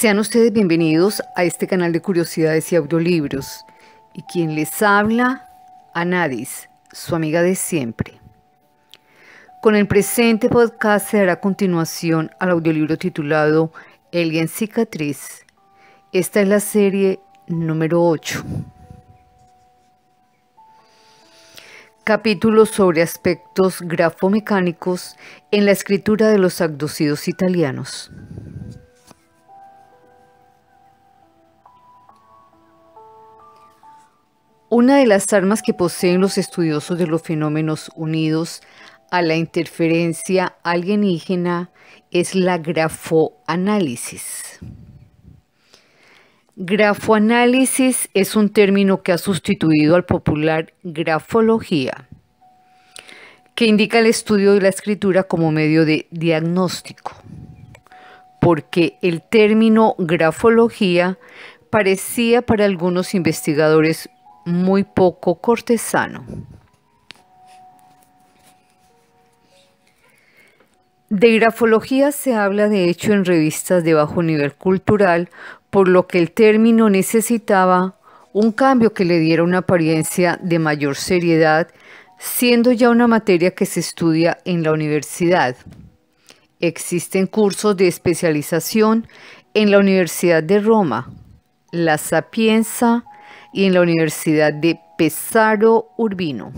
Sean ustedes bienvenidos a este canal de curiosidades y audiolibros. Y quien les habla, Anadis, su amiga de siempre. Con el presente podcast se dará continuación al audiolibro titulado en Cicatriz. Esta es la serie número 8. Capítulo sobre aspectos grafomecánicos en la escritura de los abducidos italianos. Una de las armas que poseen los estudiosos de los fenómenos unidos a la interferencia alienígena es la grafoanálisis. Grafoanálisis es un término que ha sustituido al popular grafología, que indica el estudio de la escritura como medio de diagnóstico, porque el término grafología parecía para algunos investigadores muy poco cortesano. De grafología se habla de hecho en revistas de bajo nivel cultural, por lo que el término necesitaba un cambio que le diera una apariencia de mayor seriedad, siendo ya una materia que se estudia en la universidad. Existen cursos de especialización en la Universidad de Roma, La Sapienza, y en la Universidad de Pesaro Urbino.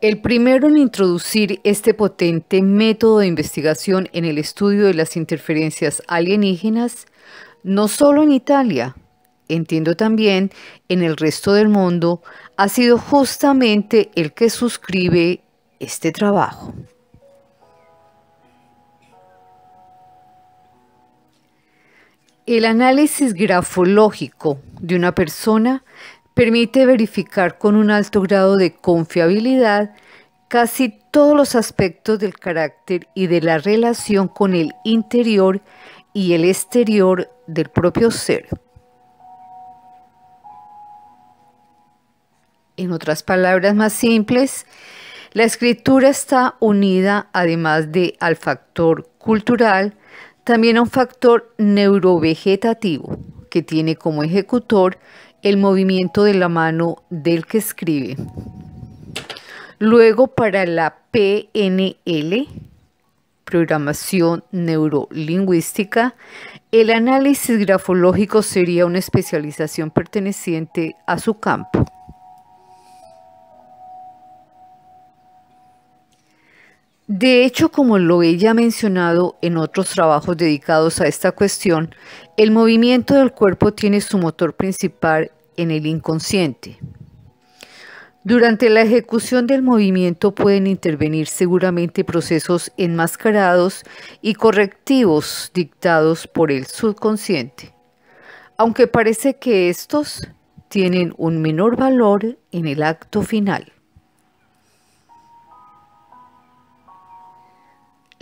El primero en introducir este potente método de investigación en el estudio de las interferencias alienígenas, no solo en Italia, entiendo también en el resto del mundo, ha sido justamente el que suscribe este trabajo. El análisis grafológico de una persona permite verificar con un alto grado de confiabilidad casi todos los aspectos del carácter y de la relación con el interior y el exterior del propio ser. En otras palabras más simples, la escritura está unida, además de al factor cultural, también a un factor neurovegetativo que tiene como ejecutor el movimiento de la mano del que escribe. Luego para la PNL, programación neurolingüística, el análisis grafológico sería una especialización perteneciente a su campo. De hecho, como lo he ya mencionado en otros trabajos dedicados a esta cuestión, el movimiento del cuerpo tiene su motor principal en el inconsciente. Durante la ejecución del movimiento pueden intervenir seguramente procesos enmascarados y correctivos dictados por el subconsciente, aunque parece que estos tienen un menor valor en el acto final.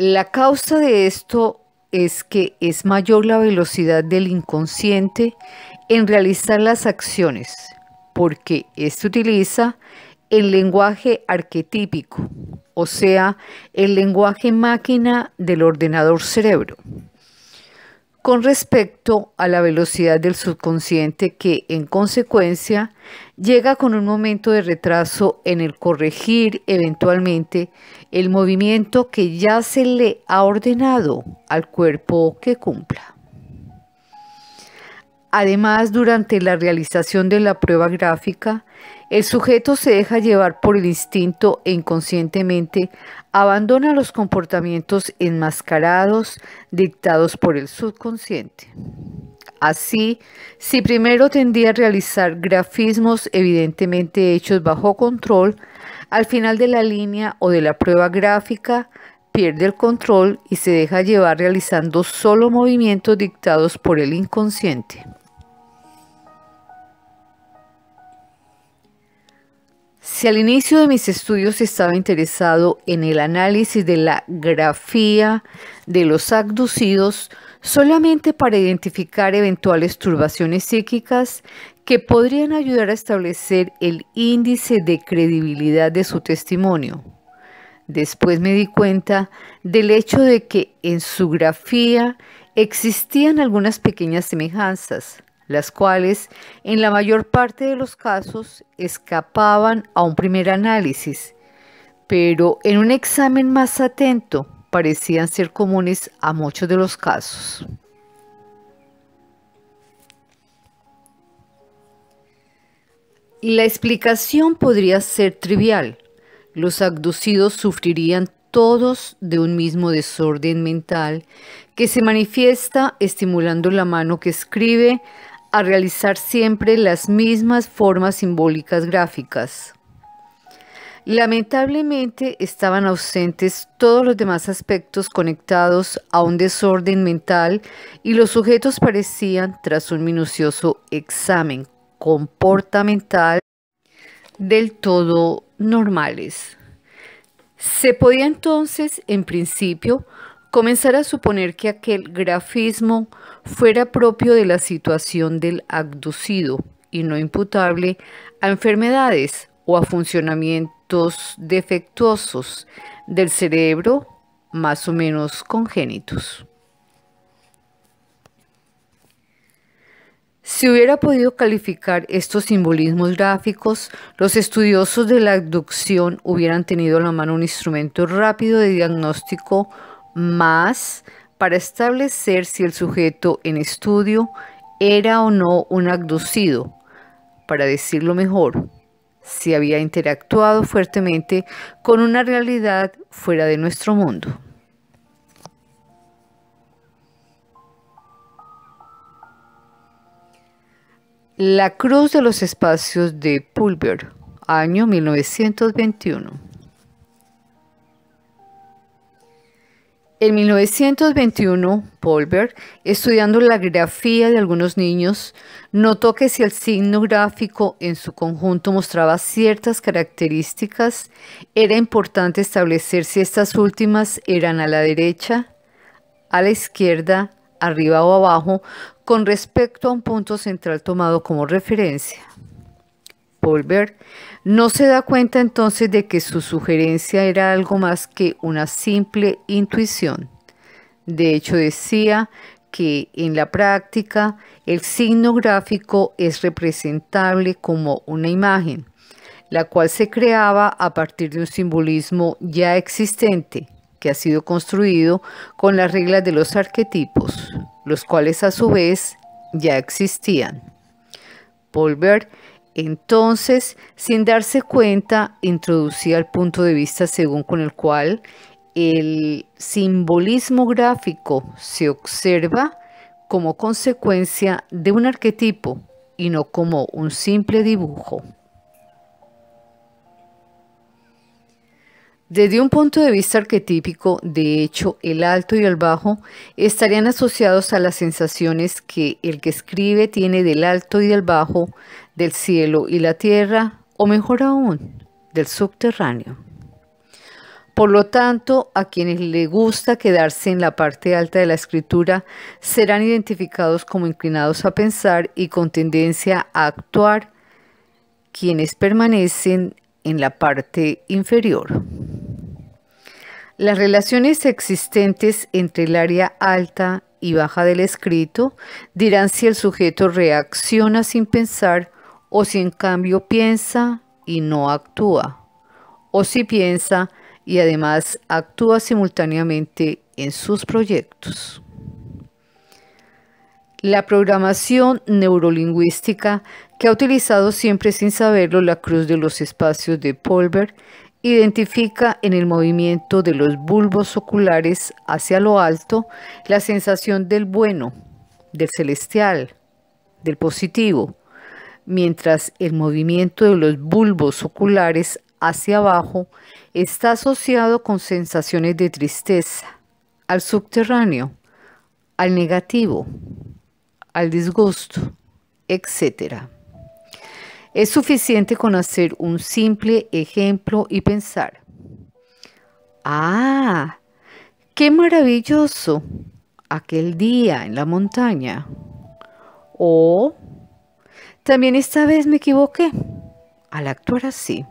La causa de esto es que es mayor la velocidad del inconsciente en realizar las acciones, porque éste utiliza el lenguaje arquetípico, o sea, el lenguaje máquina del ordenador cerebro con respecto a la velocidad del subconsciente que en consecuencia llega con un momento de retraso en el corregir eventualmente el movimiento que ya se le ha ordenado al cuerpo que cumpla. Además, durante la realización de la prueba gráfica, el sujeto se deja llevar por el instinto e inconscientemente abandona los comportamientos enmascarados dictados por el subconsciente. Así, si primero tendía a realizar grafismos evidentemente hechos bajo control, al final de la línea o de la prueba gráfica pierde el control y se deja llevar realizando solo movimientos dictados por el inconsciente. Si al inicio de mis estudios estaba interesado en el análisis de la grafía de los abducidos solamente para identificar eventuales turbaciones psíquicas que podrían ayudar a establecer el índice de credibilidad de su testimonio. Después me di cuenta del hecho de que en su grafía existían algunas pequeñas semejanzas, las cuales en la mayor parte de los casos escapaban a un primer análisis, pero en un examen más atento parecían ser comunes a muchos de los casos. Y la explicación podría ser trivial. Los abducidos sufrirían todos de un mismo desorden mental que se manifiesta estimulando la mano que escribe, a realizar siempre las mismas formas simbólicas gráficas. Lamentablemente estaban ausentes todos los demás aspectos conectados a un desorden mental y los sujetos parecían, tras un minucioso examen comportamental, del todo normales. Se podía entonces, en principio, comenzar a suponer que aquel grafismo fuera propio de la situación del abducido y no imputable a enfermedades o a funcionamientos defectuosos del cerebro más o menos congénitos. Si hubiera podido calificar estos simbolismos gráficos, los estudiosos de la abducción hubieran tenido a la mano un instrumento rápido de diagnóstico más para establecer si el sujeto en estudio era o no un abducido, para decirlo mejor, si había interactuado fuertemente con una realidad fuera de nuestro mundo. La Cruz de los Espacios de Pulver, año 1921. En 1921, Polberg, estudiando la grafía de algunos niños, notó que si el signo gráfico en su conjunto mostraba ciertas características, era importante establecer si estas últimas eran a la derecha, a la izquierda, arriba o abajo, con respecto a un punto central tomado como referencia. Polberg no se da cuenta entonces de que su sugerencia era algo más que una simple intuición. De hecho, decía que en la práctica el signo gráfico es representable como una imagen, la cual se creaba a partir de un simbolismo ya existente, que ha sido construido con las reglas de los arquetipos, los cuales a su vez ya existían. Entonces, sin darse cuenta, introducía el punto de vista según con el cual el simbolismo gráfico se observa como consecuencia de un arquetipo y no como un simple dibujo. Desde un punto de vista arquetípico, de hecho, el alto y el bajo estarían asociados a las sensaciones que el que escribe tiene del alto y del bajo, del cielo y la tierra, o mejor aún, del subterráneo. Por lo tanto, a quienes le gusta quedarse en la parte alta de la escritura serán identificados como inclinados a pensar y con tendencia a actuar quienes permanecen en la parte inferior. Las relaciones existentes entre el área alta y baja del escrito dirán si el sujeto reacciona sin pensar o si en cambio piensa y no actúa, o si piensa y además actúa simultáneamente en sus proyectos. La programación neurolingüística que ha utilizado siempre sin saberlo la cruz de los espacios de Polver identifica en el movimiento de los bulbos oculares hacia lo alto la sensación del bueno, del celestial, del positivo, mientras el movimiento de los bulbos oculares hacia abajo está asociado con sensaciones de tristeza, al subterráneo, al negativo, al disgusto, etc. Es suficiente con hacer un simple ejemplo y pensar, ah, qué maravilloso aquel día en la montaña, o también esta vez me equivoqué al actuar así.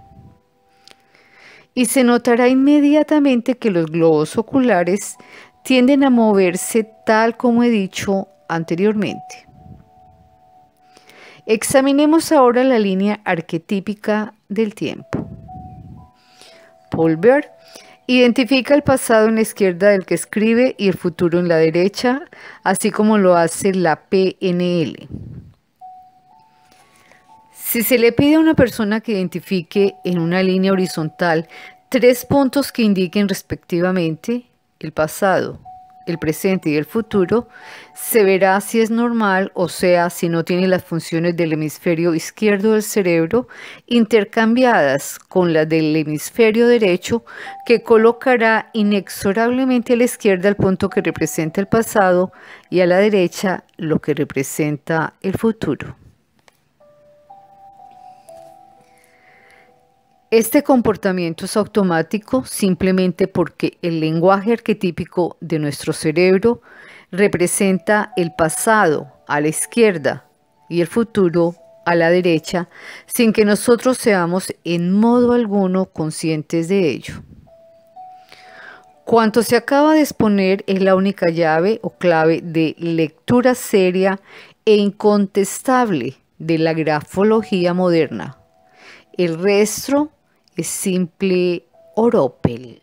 Y se notará inmediatamente que los globos oculares tienden a moverse tal como he dicho anteriormente. Examinemos ahora la línea arquetípica del tiempo. Paul identifica el pasado en la izquierda del que escribe y el futuro en la derecha, así como lo hace la PNL. Si se le pide a una persona que identifique en una línea horizontal tres puntos que indiquen respectivamente el pasado, el presente y el futuro, se verá si es normal, o sea, si no tiene las funciones del hemisferio izquierdo del cerebro intercambiadas con las del hemisferio derecho, que colocará inexorablemente a la izquierda el punto que representa el pasado y a la derecha lo que representa el futuro. Este comportamiento es automático simplemente porque el lenguaje arquetípico de nuestro cerebro representa el pasado a la izquierda y el futuro a la derecha sin que nosotros seamos en modo alguno conscientes de ello. Cuanto se acaba de exponer es la única llave o clave de lectura seria e incontestable de la grafología moderna. El resto simple oropel.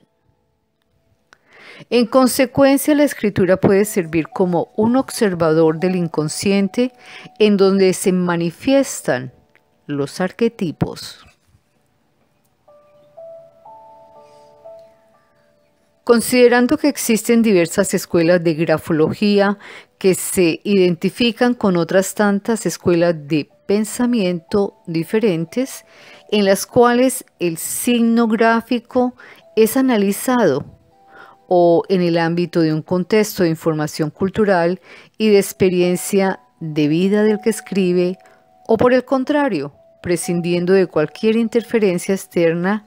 En consecuencia, la escritura puede servir como un observador del inconsciente en donde se manifiestan los arquetipos. Considerando que existen diversas escuelas de grafología que se identifican con otras tantas escuelas de pensamiento diferentes, en las cuales el signo gráfico es analizado o en el ámbito de un contexto de información cultural y de experiencia de vida del que escribe, o por el contrario, prescindiendo de cualquier interferencia externa,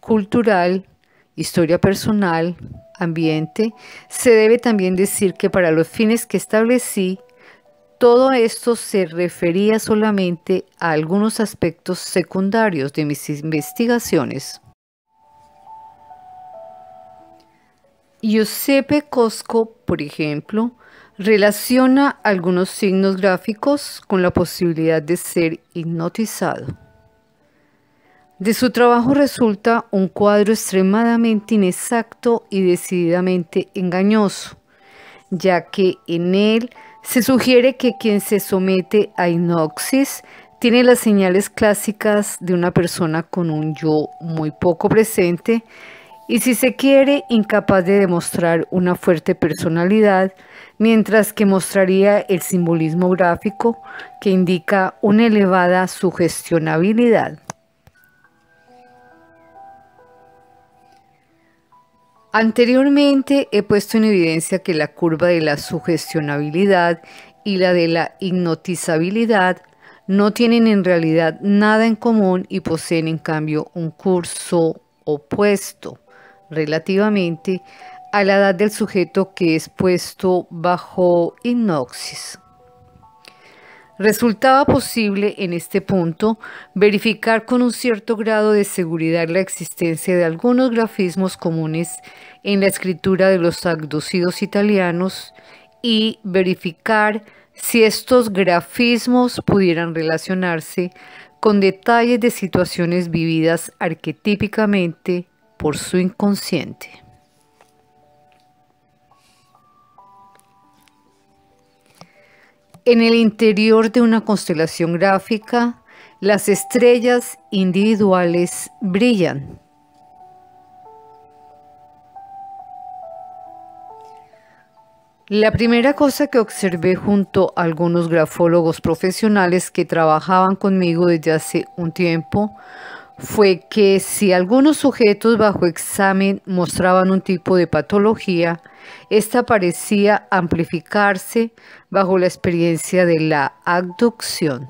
cultural, historia personal, ambiente, se debe también decir que para los fines que establecí, todo esto se refería solamente a algunos aspectos secundarios de mis investigaciones. Giuseppe Cosco, por ejemplo, relaciona algunos signos gráficos con la posibilidad de ser hipnotizado. De su trabajo resulta un cuadro extremadamente inexacto y decididamente engañoso, ya que en él se sugiere que quien se somete a inoxis tiene las señales clásicas de una persona con un yo muy poco presente y si se quiere incapaz de demostrar una fuerte personalidad, mientras que mostraría el simbolismo gráfico que indica una elevada sugestionabilidad. Anteriormente he puesto en evidencia que la curva de la sugestionabilidad y la de la hipnotizabilidad no tienen en realidad nada en común y poseen en cambio un curso opuesto relativamente a la edad del sujeto que es puesto bajo hipnosis. Resultaba posible en este punto verificar con un cierto grado de seguridad la existencia de algunos grafismos comunes en la escritura de los adducidos italianos y verificar si estos grafismos pudieran relacionarse con detalles de situaciones vividas arquetípicamente por su inconsciente. En el interior de una constelación gráfica, las estrellas individuales brillan. La primera cosa que observé junto a algunos grafólogos profesionales que trabajaban conmigo desde hace un tiempo fue que si algunos sujetos bajo examen mostraban un tipo de patología, esta parecía amplificarse bajo la experiencia de la abducción.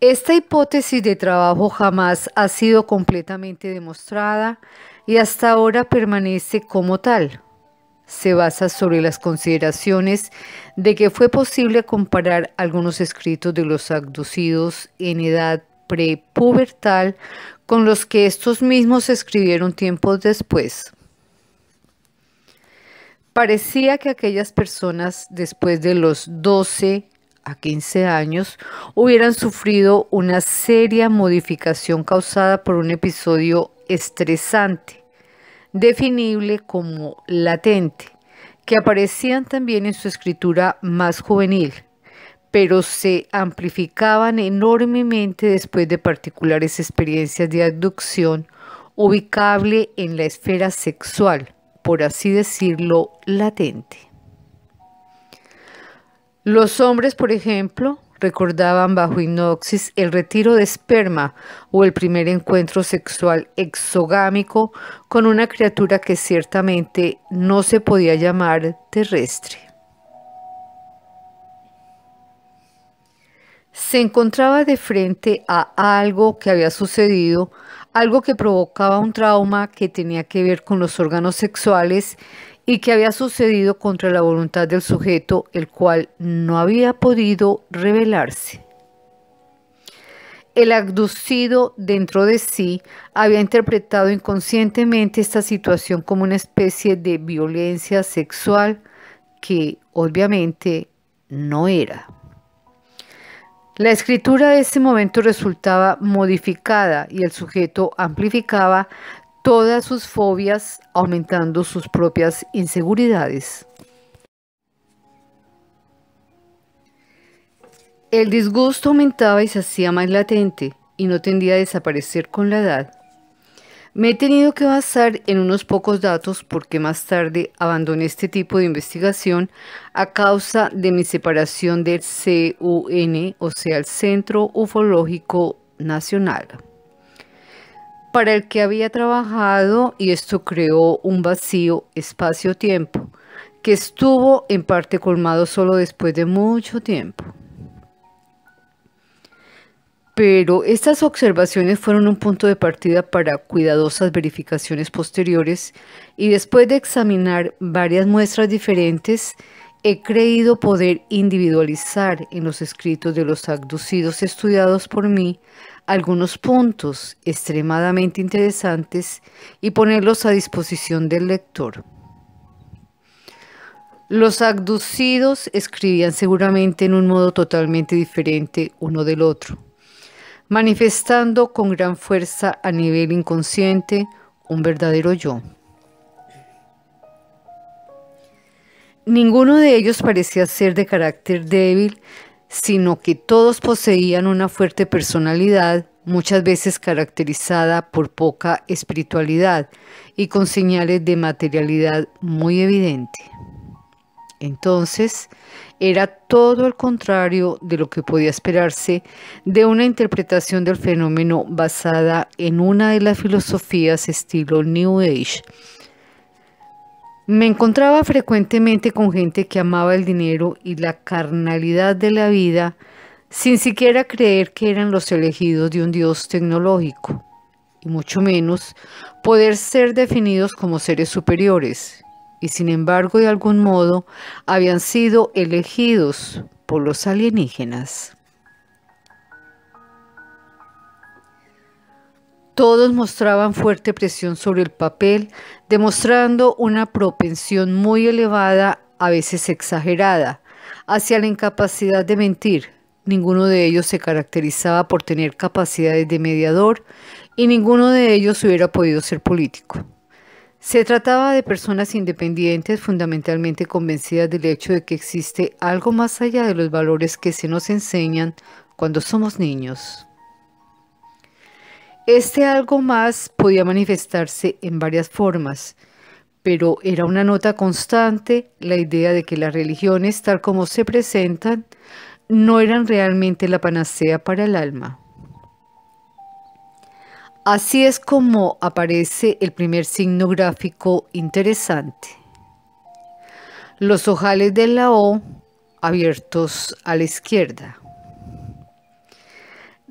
Esta hipótesis de trabajo jamás ha sido completamente demostrada y hasta ahora permanece como tal se basa sobre las consideraciones de que fue posible comparar algunos escritos de los abducidos en edad prepubertal con los que estos mismos escribieron tiempos después. Parecía que aquellas personas después de los 12 a 15 años hubieran sufrido una seria modificación causada por un episodio estresante definible como latente, que aparecían también en su escritura más juvenil, pero se amplificaban enormemente después de particulares experiencias de abducción ubicable en la esfera sexual, por así decirlo, latente. Los hombres, por ejemplo, recordaban bajo hipnosis el retiro de esperma o el primer encuentro sexual exogámico con una criatura que ciertamente no se podía llamar terrestre. Se encontraba de frente a algo que había sucedido, algo que provocaba un trauma que tenía que ver con los órganos sexuales y que había sucedido contra la voluntad del sujeto, el cual no había podido revelarse. El abducido dentro de sí había interpretado inconscientemente esta situación como una especie de violencia sexual que obviamente no era. La escritura de ese momento resultaba modificada y el sujeto amplificaba todas sus fobias, aumentando sus propias inseguridades. El disgusto aumentaba y se hacía más latente y no tendía a desaparecer con la edad. Me he tenido que basar en unos pocos datos porque más tarde abandoné este tipo de investigación a causa de mi separación del CUN, o sea, el Centro Ufológico Nacional para el que había trabajado y esto creó un vacío espacio-tiempo que estuvo en parte colmado solo después de mucho tiempo. Pero estas observaciones fueron un punto de partida para cuidadosas verificaciones posteriores y después de examinar varias muestras diferentes, he creído poder individualizar en los escritos de los abducidos estudiados por mí algunos puntos extremadamente interesantes y ponerlos a disposición del lector. Los abducidos escribían seguramente en un modo totalmente diferente uno del otro, manifestando con gran fuerza a nivel inconsciente un verdadero yo. Ninguno de ellos parecía ser de carácter débil, sino que todos poseían una fuerte personalidad, muchas veces caracterizada por poca espiritualidad y con señales de materialidad muy evidente. Entonces, era todo el contrario de lo que podía esperarse de una interpretación del fenómeno basada en una de las filosofías estilo New Age me encontraba frecuentemente con gente que amaba el dinero y la carnalidad de la vida sin siquiera creer que eran los elegidos de un Dios tecnológico, y mucho menos poder ser definidos como seres superiores, y sin embargo de algún modo habían sido elegidos por los alienígenas. Todos mostraban fuerte presión sobre el papel, demostrando una propensión muy elevada, a veces exagerada, hacia la incapacidad de mentir. Ninguno de ellos se caracterizaba por tener capacidades de mediador y ninguno de ellos hubiera podido ser político. Se trataba de personas independientes, fundamentalmente convencidas del hecho de que existe algo más allá de los valores que se nos enseñan cuando somos niños. Este algo más podía manifestarse en varias formas, pero era una nota constante la idea de que las religiones, tal como se presentan, no eran realmente la panacea para el alma. Así es como aparece el primer signo gráfico interesante. Los ojales de la O abiertos a la izquierda.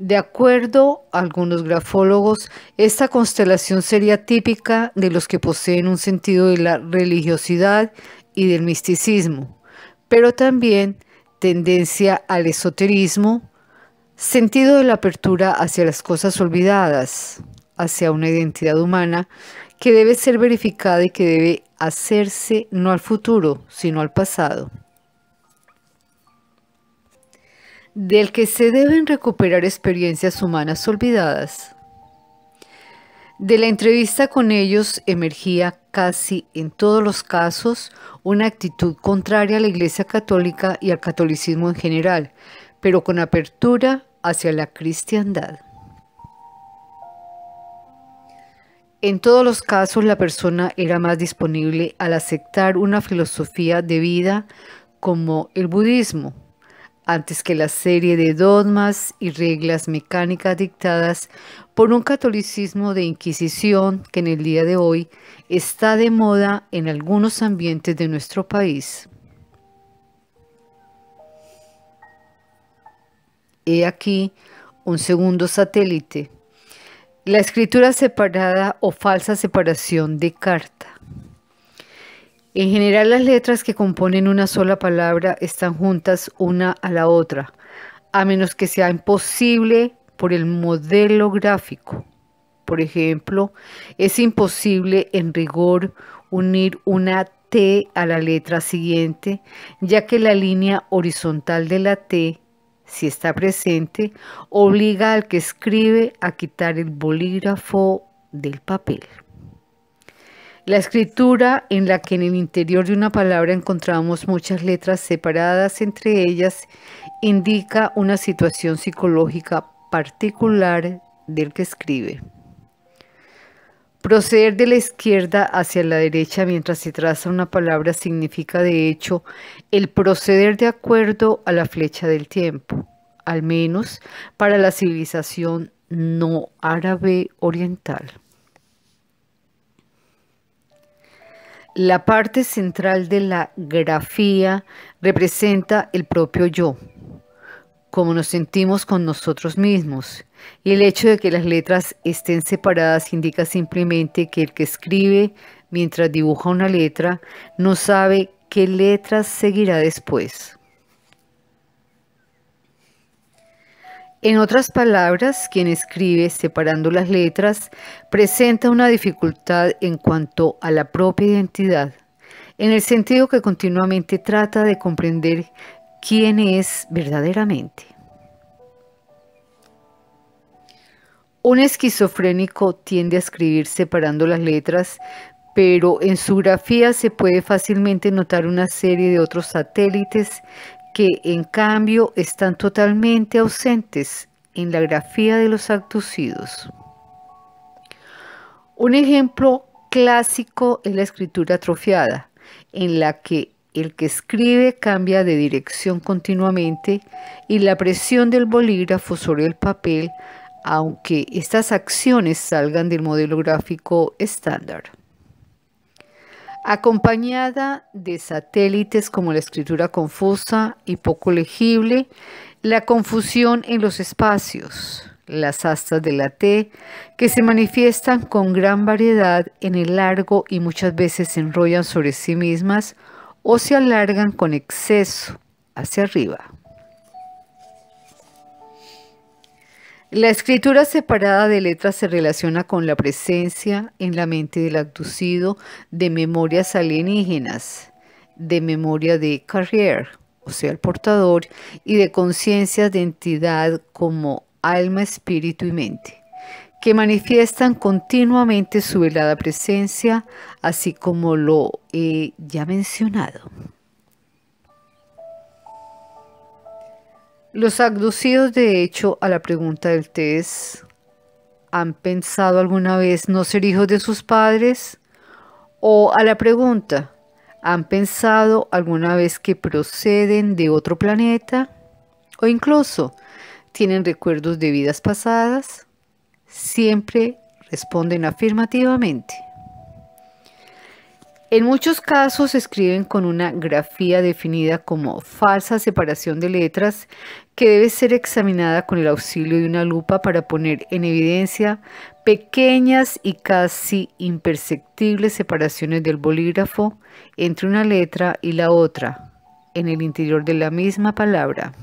De acuerdo a algunos grafólogos, esta constelación sería típica de los que poseen un sentido de la religiosidad y del misticismo, pero también tendencia al esoterismo, sentido de la apertura hacia las cosas olvidadas, hacia una identidad humana que debe ser verificada y que debe hacerse no al futuro, sino al pasado. del que se deben recuperar experiencias humanas olvidadas. De la entrevista con ellos emergía casi en todos los casos una actitud contraria a la Iglesia Católica y al catolicismo en general, pero con apertura hacia la cristiandad. En todos los casos la persona era más disponible al aceptar una filosofía de vida como el budismo, antes que la serie de dogmas y reglas mecánicas dictadas por un catolicismo de inquisición que en el día de hoy está de moda en algunos ambientes de nuestro país. He aquí un segundo satélite, la escritura separada o falsa separación de cartas. En general las letras que componen una sola palabra están juntas una a la otra, a menos que sea imposible por el modelo gráfico. Por ejemplo, es imposible en rigor unir una T a la letra siguiente, ya que la línea horizontal de la T, si está presente, obliga al que escribe a quitar el bolígrafo del papel. La escritura en la que en el interior de una palabra encontramos muchas letras separadas entre ellas indica una situación psicológica particular del que escribe. Proceder de la izquierda hacia la derecha mientras se traza una palabra significa de hecho el proceder de acuerdo a la flecha del tiempo, al menos para la civilización no árabe oriental. La parte central de la grafía representa el propio yo, como nos sentimos con nosotros mismos. Y el hecho de que las letras estén separadas indica simplemente que el que escribe mientras dibuja una letra no sabe qué letras seguirá después. En otras palabras, quien escribe separando las letras presenta una dificultad en cuanto a la propia identidad, en el sentido que continuamente trata de comprender quién es verdaderamente. Un esquizofrénico tiende a escribir separando las letras, pero en su grafía se puede fácilmente notar una serie de otros satélites que en cambio están totalmente ausentes en la grafía de los abducidos. Un ejemplo clásico es la escritura atrofiada, en la que el que escribe cambia de dirección continuamente y la presión del bolígrafo sobre el papel, aunque estas acciones salgan del modelo gráfico estándar acompañada de satélites como la escritura confusa y poco legible, la confusión en los espacios, las astas de la T, que se manifiestan con gran variedad en el largo y muchas veces se enrollan sobre sí mismas o se alargan con exceso hacia arriba. La escritura separada de letras se relaciona con la presencia en la mente del abducido de memorias alienígenas, de memoria de Carrier, o sea, el portador, y de conciencias de entidad como alma, espíritu y mente que manifiestan continuamente su velada presencia, así como lo he ya mencionado. Los abducidos, de hecho, a la pregunta del test, ¿han pensado alguna vez no ser hijos de sus padres? O a la pregunta, ¿han pensado alguna vez que proceden de otro planeta? O incluso, ¿tienen recuerdos de vidas pasadas? Siempre responden afirmativamente. En muchos casos escriben con una grafía definida como falsa separación de letras que debe ser examinada con el auxilio de una lupa para poner en evidencia pequeñas y casi imperceptibles separaciones del bolígrafo entre una letra y la otra en el interior de la misma palabra.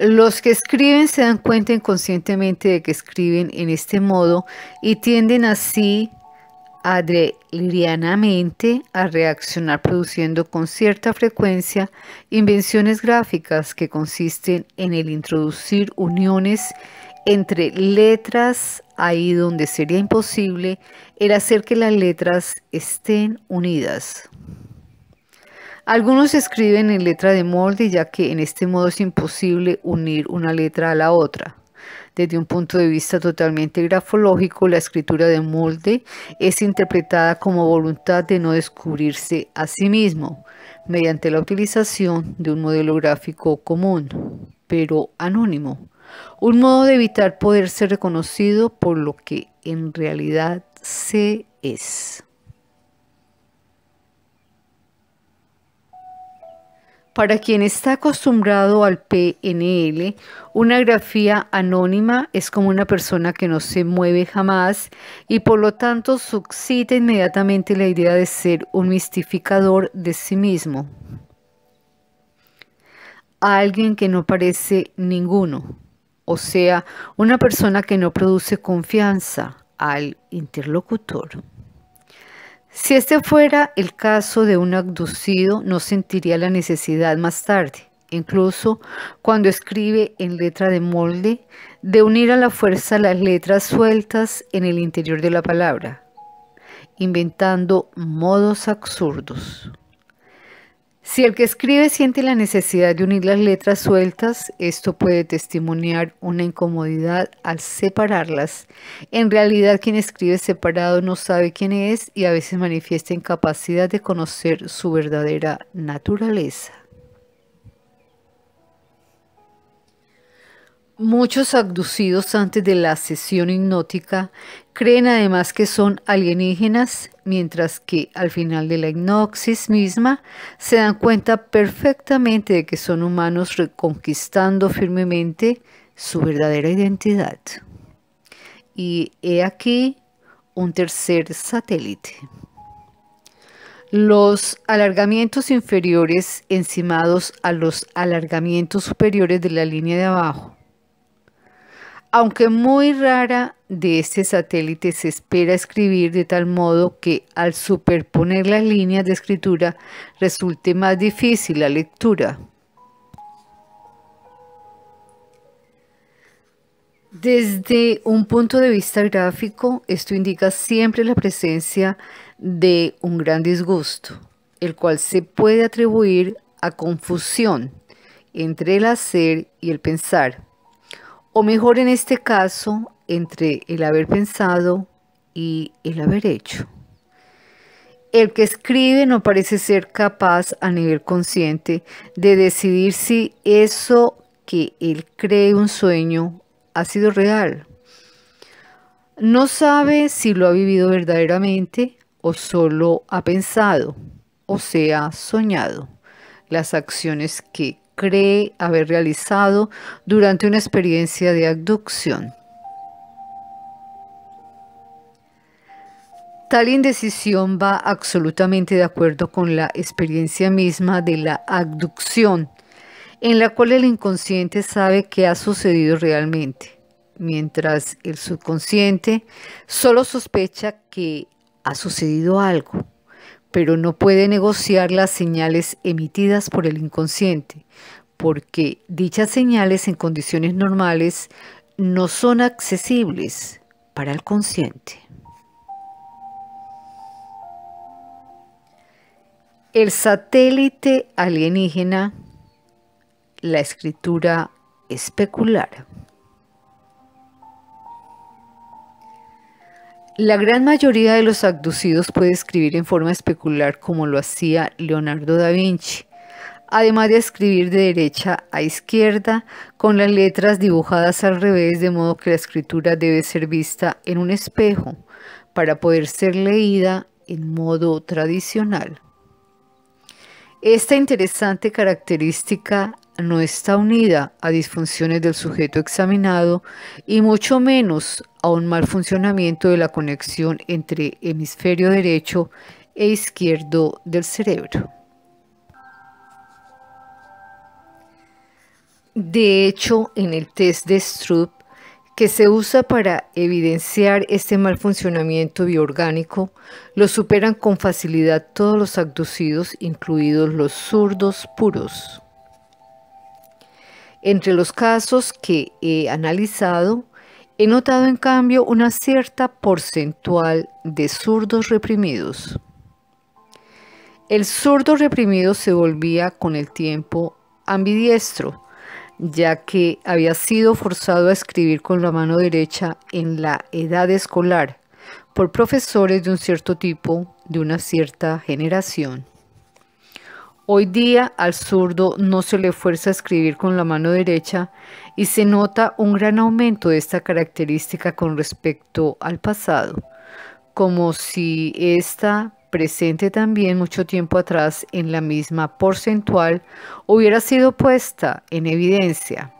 Los que escriben se dan cuenta inconscientemente de que escriben en este modo y tienden así adrelianamente a reaccionar produciendo con cierta frecuencia invenciones gráficas que consisten en el introducir uniones entre letras ahí donde sería imposible el hacer que las letras estén unidas. Algunos escriben en letra de molde ya que en este modo es imposible unir una letra a la otra. Desde un punto de vista totalmente grafológico, la escritura de Molde es interpretada como voluntad de no descubrirse a sí mismo mediante la utilización de un modelo gráfico común, pero anónimo, un modo de evitar poder ser reconocido por lo que en realidad se es. Para quien está acostumbrado al PNL, una grafía anónima es como una persona que no se mueve jamás y por lo tanto suscita inmediatamente la idea de ser un mistificador de sí mismo. Alguien que no parece ninguno, o sea, una persona que no produce confianza al interlocutor. Si este fuera el caso de un abducido, no sentiría la necesidad más tarde, incluso cuando escribe en letra de molde, de unir a la fuerza las letras sueltas en el interior de la palabra, inventando modos absurdos. Si el que escribe siente la necesidad de unir las letras sueltas, esto puede testimoniar una incomodidad al separarlas. En realidad, quien escribe separado no sabe quién es y a veces manifiesta incapacidad de conocer su verdadera naturaleza. Muchos abducidos antes de la sesión hipnótica Creen además que son alienígenas, mientras que al final de la hipnosis misma se dan cuenta perfectamente de que son humanos reconquistando firmemente su verdadera identidad. Y he aquí un tercer satélite. Los alargamientos inferiores encimados a los alargamientos superiores de la línea de abajo aunque muy rara de este satélite se espera escribir de tal modo que al superponer las líneas de escritura resulte más difícil la lectura. Desde un punto de vista gráfico, esto indica siempre la presencia de un gran disgusto, el cual se puede atribuir a confusión entre el hacer y el pensar, o mejor en este caso, entre el haber pensado y el haber hecho. El que escribe no parece ser capaz a nivel consciente de decidir si eso que él cree un sueño ha sido real. No sabe si lo ha vivido verdaderamente o solo ha pensado, o sea, soñado, las acciones que cree haber realizado durante una experiencia de abducción. Tal indecisión va absolutamente de acuerdo con la experiencia misma de la abducción, en la cual el inconsciente sabe qué ha sucedido realmente, mientras el subconsciente solo sospecha que ha sucedido algo pero no puede negociar las señales emitidas por el inconsciente, porque dichas señales en condiciones normales no son accesibles para el consciente. El satélite alienígena, la escritura especular. La gran mayoría de los abducidos puede escribir en forma especular como lo hacía Leonardo da Vinci, además de escribir de derecha a izquierda con las letras dibujadas al revés de modo que la escritura debe ser vista en un espejo para poder ser leída en modo tradicional. Esta interesante característica no está unida a disfunciones del sujeto examinado y mucho menos a un mal funcionamiento de la conexión entre hemisferio derecho e izquierdo del cerebro. De hecho, en el test de Stroop, que se usa para evidenciar este mal funcionamiento bioorgánico, lo superan con facilidad todos los abducidos, incluidos los zurdos puros. Entre los casos que he analizado, he notado en cambio una cierta porcentual de zurdos reprimidos. El zurdo reprimido se volvía con el tiempo ambidiestro, ya que había sido forzado a escribir con la mano derecha en la edad escolar por profesores de un cierto tipo, de una cierta generación. Hoy día al zurdo no se le fuerza a escribir con la mano derecha y se nota un gran aumento de esta característica con respecto al pasado, como si esta, presente también mucho tiempo atrás en la misma porcentual, hubiera sido puesta en evidencia.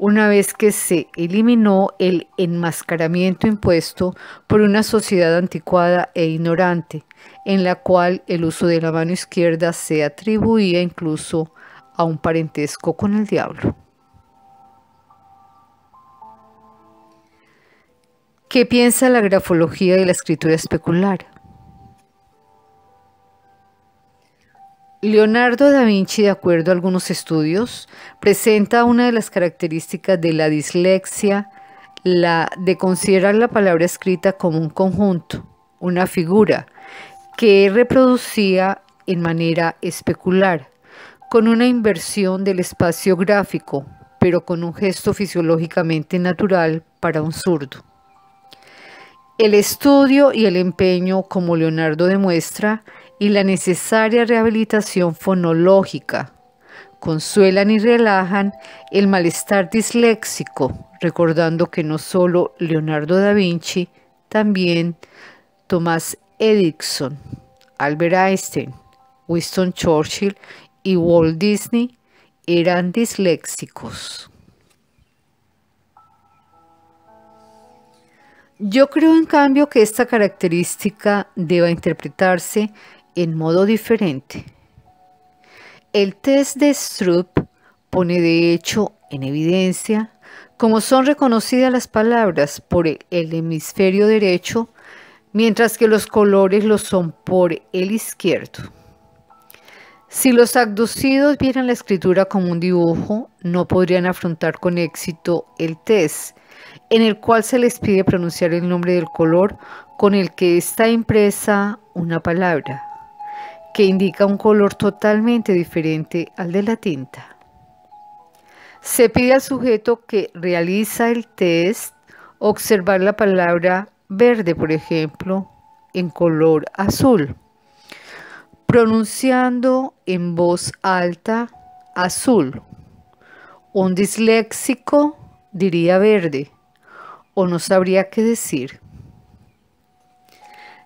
Una vez que se eliminó el enmascaramiento impuesto por una sociedad anticuada e ignorante, en la cual el uso de la mano izquierda se atribuía incluso a un parentesco con el diablo. ¿Qué piensa la grafología de la escritura especular? Leonardo da Vinci, de acuerdo a algunos estudios, presenta una de las características de la dislexia, la de considerar la palabra escrita como un conjunto, una figura, que reproducía en manera especular, con una inversión del espacio gráfico, pero con un gesto fisiológicamente natural para un zurdo. El estudio y el empeño, como Leonardo demuestra, y la necesaria rehabilitación fonológica consuelan y relajan el malestar disléxico, recordando que no solo Leonardo da Vinci, también Tomás Edison, Albert Einstein, Winston Churchill y Walt Disney eran disléxicos. Yo creo en cambio que esta característica deba interpretarse en modo diferente. El test de Stroop pone de hecho en evidencia cómo son reconocidas las palabras por el hemisferio derecho mientras que los colores lo son por el izquierdo. Si los abducidos vieran la escritura como un dibujo, no podrían afrontar con éxito el test, en el cual se les pide pronunciar el nombre del color con el que está impresa una palabra, que indica un color totalmente diferente al de la tinta. Se pide al sujeto que realiza el test observar la palabra verde, por ejemplo, en color azul, pronunciando en voz alta azul. Un disléxico diría verde o no sabría qué decir.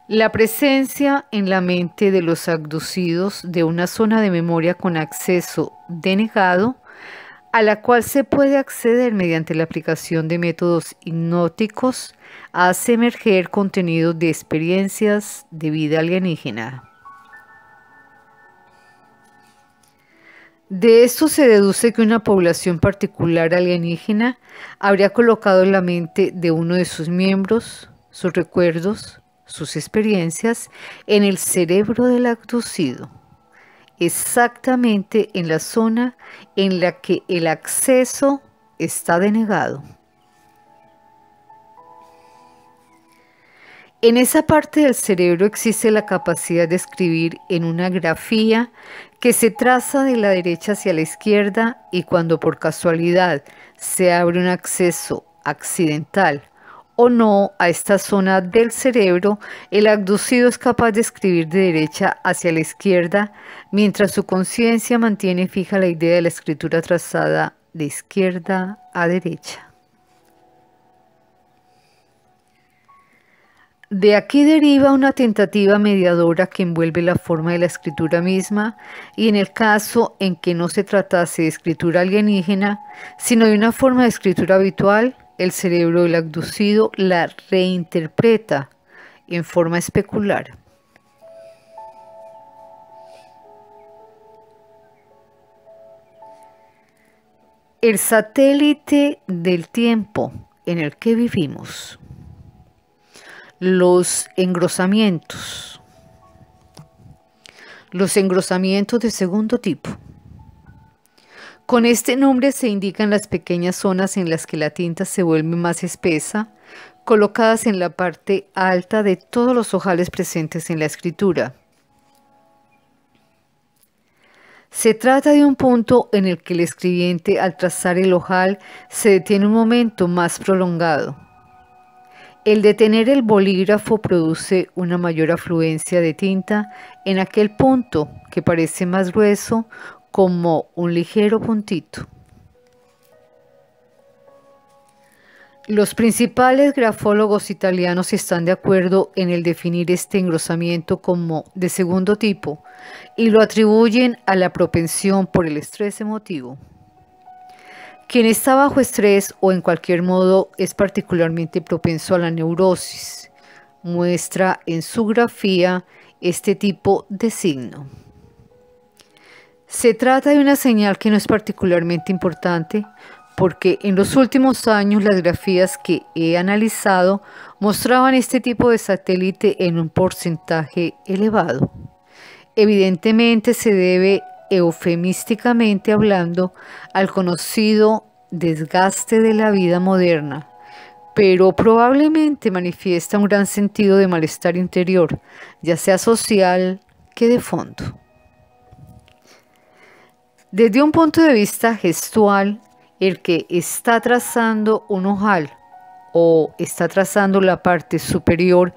La presencia en la mente de los abducidos de una zona de memoria con acceso denegado a la cual se puede acceder mediante la aplicación de métodos hipnóticos, hace emerger contenido de experiencias de vida alienígena. De esto se deduce que una población particular alienígena habría colocado en la mente de uno de sus miembros sus recuerdos, sus experiencias en el cerebro del abducido exactamente en la zona en la que el acceso está denegado. En esa parte del cerebro existe la capacidad de escribir en una grafía que se traza de la derecha hacia la izquierda y cuando por casualidad se abre un acceso accidental o no a esta zona del cerebro, el abducido es capaz de escribir de derecha hacia la izquierda, mientras su conciencia mantiene fija la idea de la escritura trazada de izquierda a derecha. De aquí deriva una tentativa mediadora que envuelve la forma de la escritura misma y en el caso en que no se tratase de escritura alienígena, sino de una forma de escritura habitual, el cerebro del abducido la reinterpreta en forma especular. El satélite del tiempo en el que vivimos. Los engrosamientos. Los engrosamientos de segundo tipo. Con este nombre se indican las pequeñas zonas en las que la tinta se vuelve más espesa, colocadas en la parte alta de todos los ojales presentes en la escritura. Se trata de un punto en el que el escribiente al trazar el ojal se detiene un momento más prolongado. El detener el bolígrafo produce una mayor afluencia de tinta en aquel punto que parece más grueso como un ligero puntito. Los principales grafólogos italianos están de acuerdo en el definir este engrosamiento como de segundo tipo y lo atribuyen a la propensión por el estrés emotivo. Quien está bajo estrés o en cualquier modo es particularmente propenso a la neurosis. Muestra en su grafía este tipo de signo. Se trata de una señal que no es particularmente importante porque en los últimos años las grafías que he analizado mostraban este tipo de satélite en un porcentaje elevado. Evidentemente se debe eufemísticamente hablando al conocido desgaste de la vida moderna, pero probablemente manifiesta un gran sentido de malestar interior, ya sea social que de fondo. Desde un punto de vista gestual, el que está trazando un ojal o está trazando la parte superior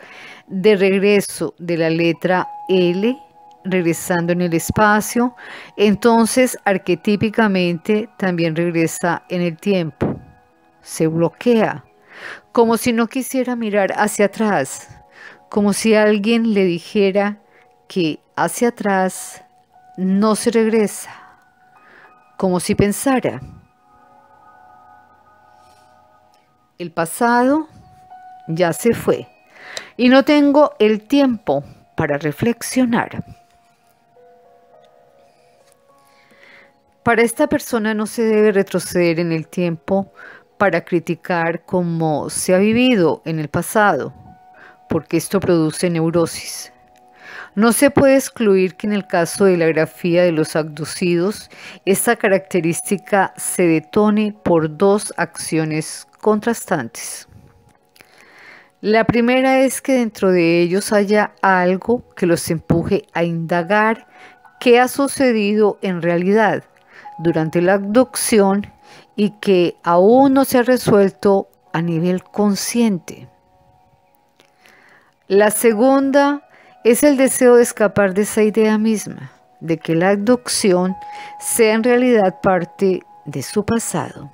de regreso de la letra L, regresando en el espacio, entonces arquetípicamente también regresa en el tiempo, se bloquea, como si no quisiera mirar hacia atrás, como si alguien le dijera que hacia atrás no se regresa como si pensara. El pasado ya se fue y no tengo el tiempo para reflexionar. Para esta persona no se debe retroceder en el tiempo para criticar cómo se ha vivido en el pasado, porque esto produce neurosis. No se puede excluir que en el caso de la grafía de los abducidos, esta característica se detone por dos acciones contrastantes. La primera es que dentro de ellos haya algo que los empuje a indagar qué ha sucedido en realidad durante la abducción y que aún no se ha resuelto a nivel consciente. La segunda es el deseo de escapar de esa idea misma, de que la adopción sea en realidad parte de su pasado.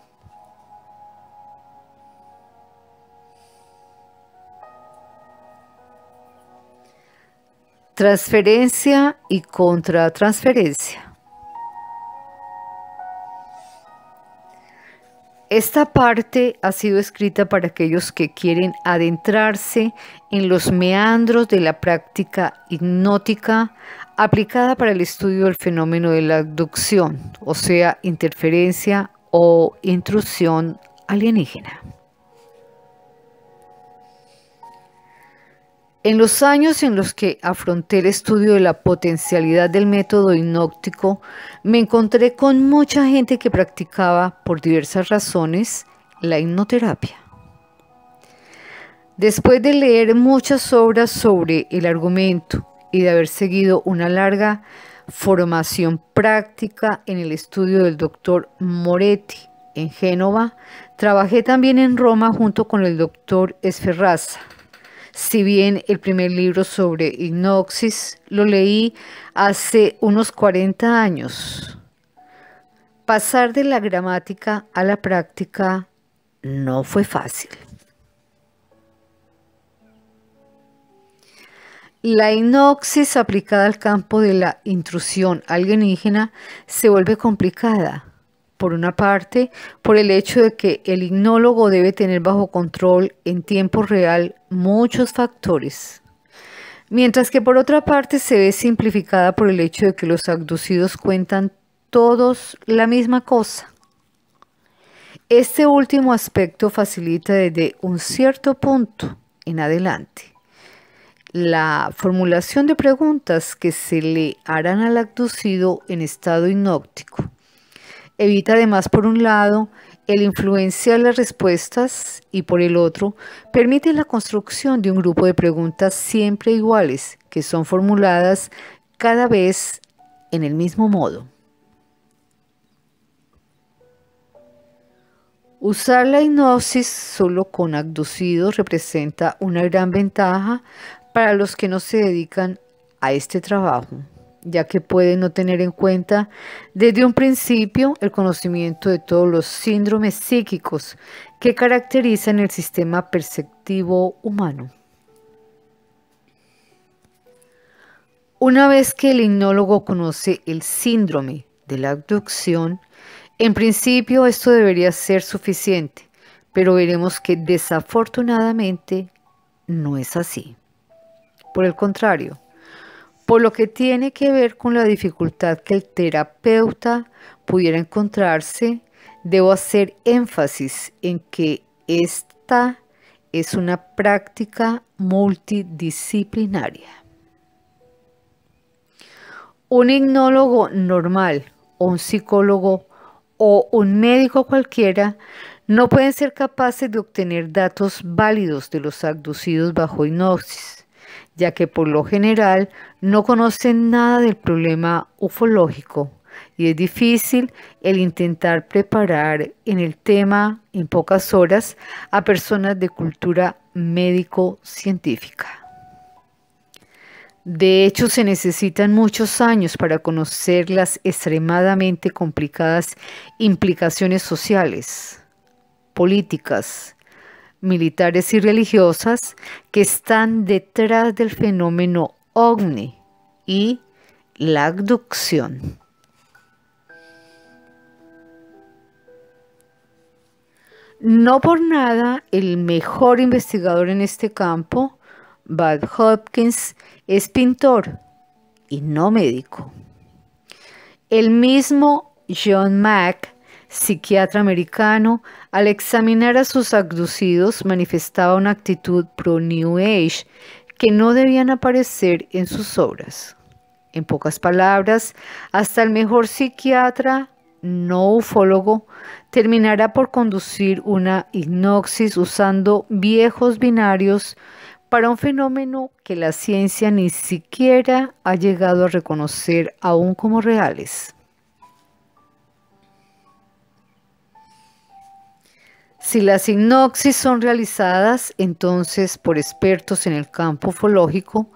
Transferencia y contratransferencia. Esta parte ha sido escrita para aquellos que quieren adentrarse en los meandros de la práctica hipnótica aplicada para el estudio del fenómeno de la abducción, o sea, interferencia o intrusión alienígena. En los años en los que afronté el estudio de la potencialidad del método hipnótico, me encontré con mucha gente que practicaba, por diversas razones, la hipnoterapia. Después de leer muchas obras sobre el argumento y de haber seguido una larga formación práctica en el estudio del doctor Moretti en Génova, trabajé también en Roma junto con el doctor Esferraza si bien el primer libro sobre inoxis lo leí hace unos 40 años, pasar de la gramática a la práctica no fue fácil. La inoxis aplicada al campo de la intrusión alienígena se vuelve complicada por una parte, por el hecho de que el ignólogo debe tener bajo control en tiempo real muchos factores, mientras que por otra parte se ve simplificada por el hecho de que los abducidos cuentan todos la misma cosa. Este último aspecto facilita desde un cierto punto en adelante la formulación de preguntas que se le harán al abducido en estado inóptico Evita además, por un lado, el influenciar las respuestas y por el otro, permite la construcción de un grupo de preguntas siempre iguales, que son formuladas cada vez en el mismo modo. Usar la hipnosis solo con abducidos representa una gran ventaja para los que no se dedican a este trabajo ya que puede no tener en cuenta desde un principio el conocimiento de todos los síndromes psíquicos que caracterizan el sistema perceptivo humano. Una vez que el hipnólogo conoce el síndrome de la abducción, en principio esto debería ser suficiente, pero veremos que desafortunadamente no es así. Por el contrario, por lo que tiene que ver con la dificultad que el terapeuta pudiera encontrarse, debo hacer énfasis en que esta es una práctica multidisciplinaria. Un hipnólogo normal un psicólogo o un médico cualquiera no pueden ser capaces de obtener datos válidos de los abducidos bajo hipnosis ya que por lo general no conocen nada del problema ufológico y es difícil el intentar preparar en el tema en pocas horas a personas de cultura médico-científica. De hecho, se necesitan muchos años para conocer las extremadamente complicadas implicaciones sociales, políticas, militares y religiosas que están detrás del fenómeno ovni y la abducción. No por nada, el mejor investigador en este campo, Bud Hopkins, es pintor y no médico. El mismo John Mack psiquiatra americano, al examinar a sus abducidos manifestaba una actitud pro-New Age que no debían aparecer en sus obras. En pocas palabras, hasta el mejor psiquiatra no ufólogo terminará por conducir una hipnosis usando viejos binarios para un fenómeno que la ciencia ni siquiera ha llegado a reconocer aún como reales. Si las inoxis son realizadas entonces por expertos en el campo ufológico,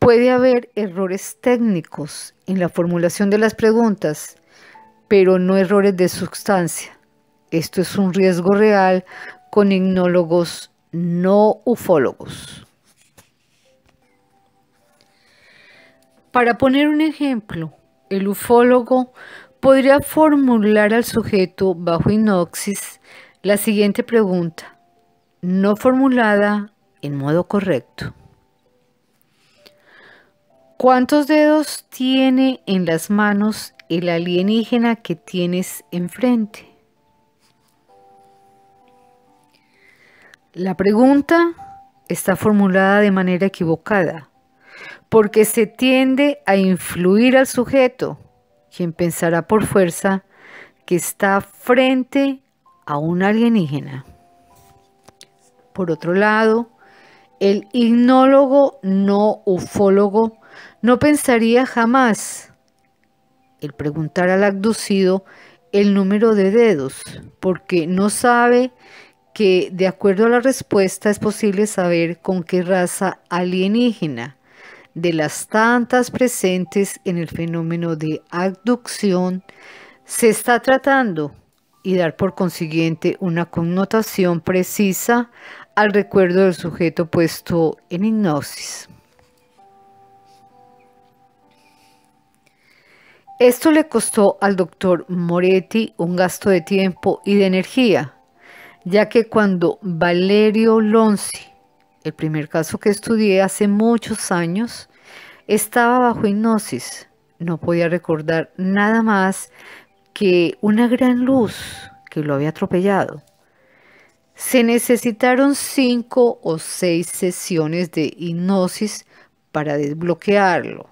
puede haber errores técnicos en la formulación de las preguntas, pero no errores de sustancia. Esto es un riesgo real con ignólogos no ufólogos. Para poner un ejemplo, el ufólogo podría formular al sujeto bajo inoxis la siguiente pregunta, no formulada en modo correcto. ¿Cuántos dedos tiene en las manos el alienígena que tienes enfrente? La pregunta está formulada de manera equivocada, porque se tiende a influir al sujeto, quien pensará por fuerza que está frente a un alienígena. Por otro lado, el ignólogo no ufólogo no pensaría jamás el preguntar al abducido el número de dedos, porque no sabe que de acuerdo a la respuesta es posible saber con qué raza alienígena de las tantas presentes en el fenómeno de abducción se está tratando y dar por consiguiente una connotación precisa al recuerdo del sujeto puesto en hipnosis. Esto le costó al doctor Moretti un gasto de tiempo y de energía, ya que cuando Valerio Lonzi, el primer caso que estudié hace muchos años, estaba bajo hipnosis, no podía recordar nada más que una gran luz que lo había atropellado. Se necesitaron cinco o seis sesiones de hipnosis para desbloquearlo.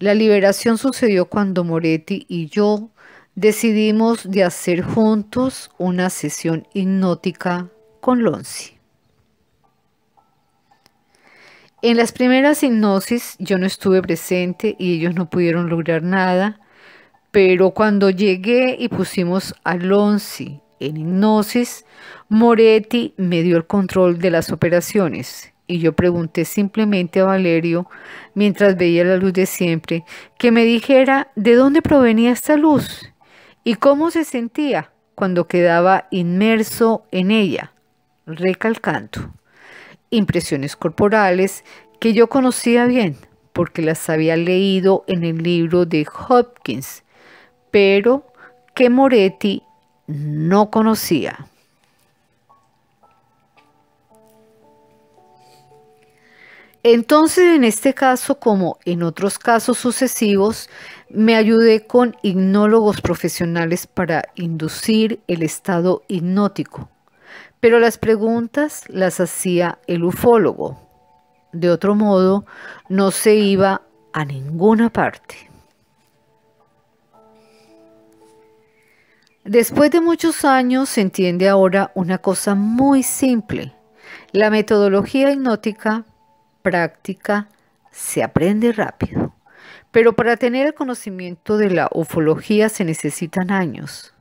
La liberación sucedió cuando Moretti y yo decidimos de hacer juntos una sesión hipnótica con Lonzi. En las primeras hipnosis yo no estuve presente y ellos no pudieron lograr nada pero cuando llegué y pusimos a Lonzi en hipnosis, Moretti me dio el control de las operaciones y yo pregunté simplemente a Valerio, mientras veía la luz de siempre, que me dijera de dónde provenía esta luz y cómo se sentía cuando quedaba inmerso en ella, recalcando impresiones corporales que yo conocía bien porque las había leído en el libro de Hopkins pero que Moretti no conocía. Entonces, en este caso, como en otros casos sucesivos, me ayudé con hipnólogos profesionales para inducir el estado hipnótico, pero las preguntas las hacía el ufólogo. De otro modo, no se iba a ninguna parte. Después de muchos años se entiende ahora una cosa muy simple. La metodología hipnótica práctica se aprende rápido, pero para tener el conocimiento de la ufología se necesitan años.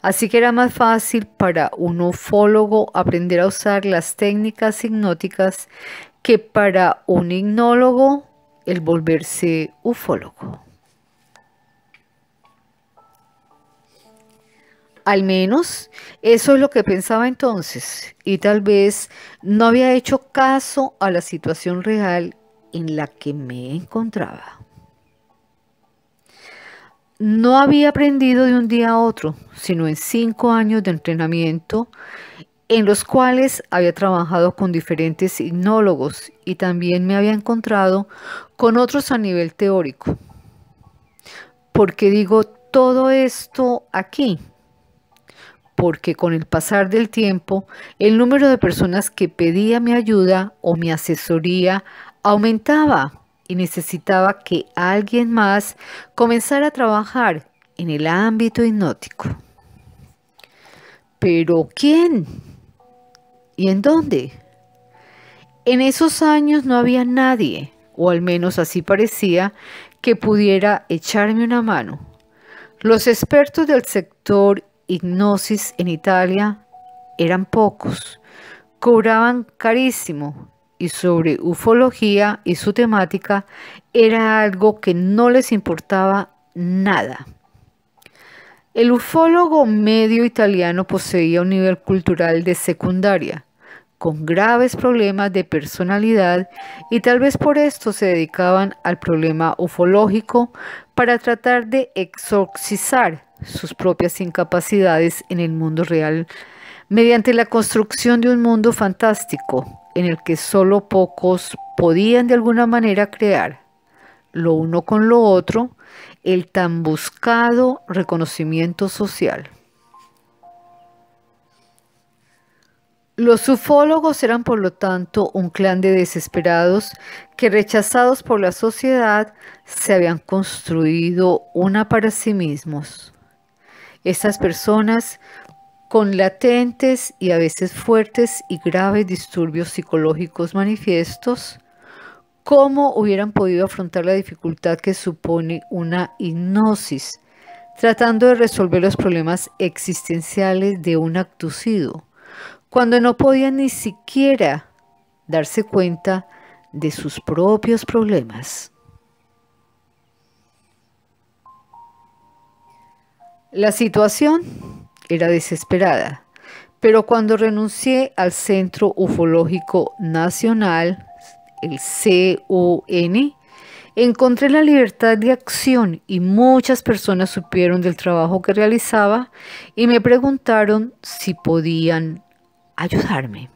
Así que era más fácil para un ufólogo aprender a usar las técnicas hipnóticas que para un hipnólogo el volverse ufólogo. Al menos eso es lo que pensaba entonces y tal vez no había hecho caso a la situación real en la que me encontraba. No había aprendido de un día a otro, sino en cinco años de entrenamiento en los cuales había trabajado con diferentes signólogos y también me había encontrado con otros a nivel teórico. Porque digo todo esto aquí? porque con el pasar del tiempo el número de personas que pedía mi ayuda o mi asesoría aumentaba y necesitaba que alguien más comenzara a trabajar en el ámbito hipnótico. ¿Pero quién? ¿Y en dónde? En esos años no había nadie, o al menos así parecía, que pudiera echarme una mano. Los expertos del sector hipnosis en Italia eran pocos, cobraban carísimo y sobre ufología y su temática era algo que no les importaba nada. El ufólogo medio italiano poseía un nivel cultural de secundaria, con graves problemas de personalidad y tal vez por esto se dedicaban al problema ufológico para tratar de exorcizar sus propias incapacidades en el mundo real mediante la construcción de un mundo fantástico en el que solo pocos podían de alguna manera crear, lo uno con lo otro, el tan buscado reconocimiento social. Los ufólogos eran por lo tanto un clan de desesperados que rechazados por la sociedad se habían construido una para sí mismos. Estas personas con latentes y a veces fuertes y graves disturbios psicológicos manifiestos, ¿cómo hubieran podido afrontar la dificultad que supone una hipnosis, tratando de resolver los problemas existenciales de un actucido, cuando no podían ni siquiera darse cuenta de sus propios problemas? La situación era desesperada, pero cuando renuncié al Centro Ufológico Nacional, el CUN, Encontré la libertad de acción y muchas personas supieron del trabajo que realizaba y me preguntaron si podían ayudarme.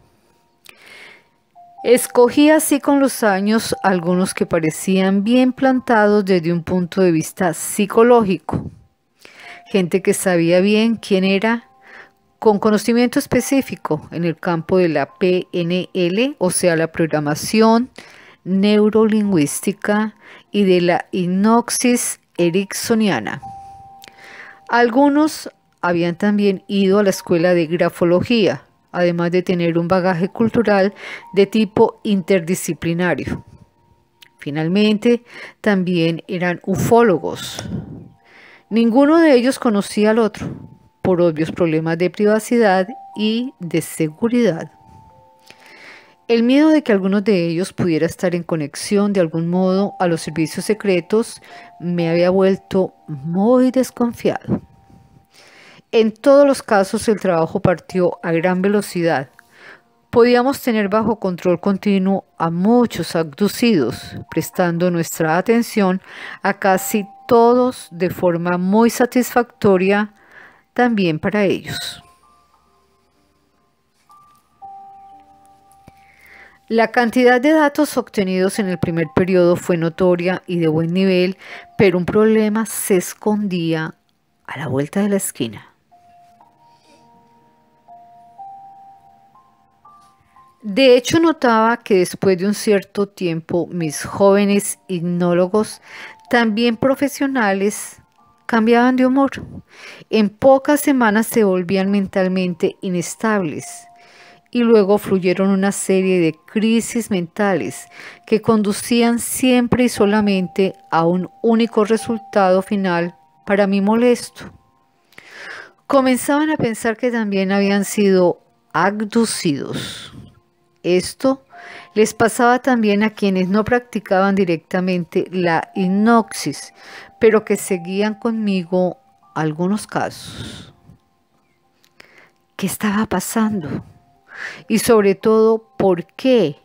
Escogí así con los años algunos que parecían bien plantados desde un punto de vista psicológico gente que sabía bien quién era, con conocimiento específico en el campo de la PNL, o sea, la programación neurolingüística y de la inoxis ericksoniana. Algunos habían también ido a la escuela de grafología, además de tener un bagaje cultural de tipo interdisciplinario. Finalmente, también eran ufólogos. Ninguno de ellos conocía al otro, por obvios problemas de privacidad y de seguridad. El miedo de que alguno de ellos pudiera estar en conexión de algún modo a los servicios secretos me había vuelto muy desconfiado. En todos los casos el trabajo partió a gran velocidad. Podíamos tener bajo control continuo a muchos abducidos, prestando nuestra atención a casi todos de forma muy satisfactoria también para ellos. La cantidad de datos obtenidos en el primer periodo fue notoria y de buen nivel, pero un problema se escondía a la vuelta de la esquina. De hecho, notaba que después de un cierto tiempo mis jóvenes ignólogos también profesionales, cambiaban de humor. En pocas semanas se volvían mentalmente inestables y luego fluyeron una serie de crisis mentales que conducían siempre y solamente a un único resultado final para mí molesto. Comenzaban a pensar que también habían sido abducidos. Esto les pasaba también a quienes no practicaban directamente la hipnosis, pero que seguían conmigo algunos casos. ¿Qué estaba pasando? Y sobre todo, ¿por qué?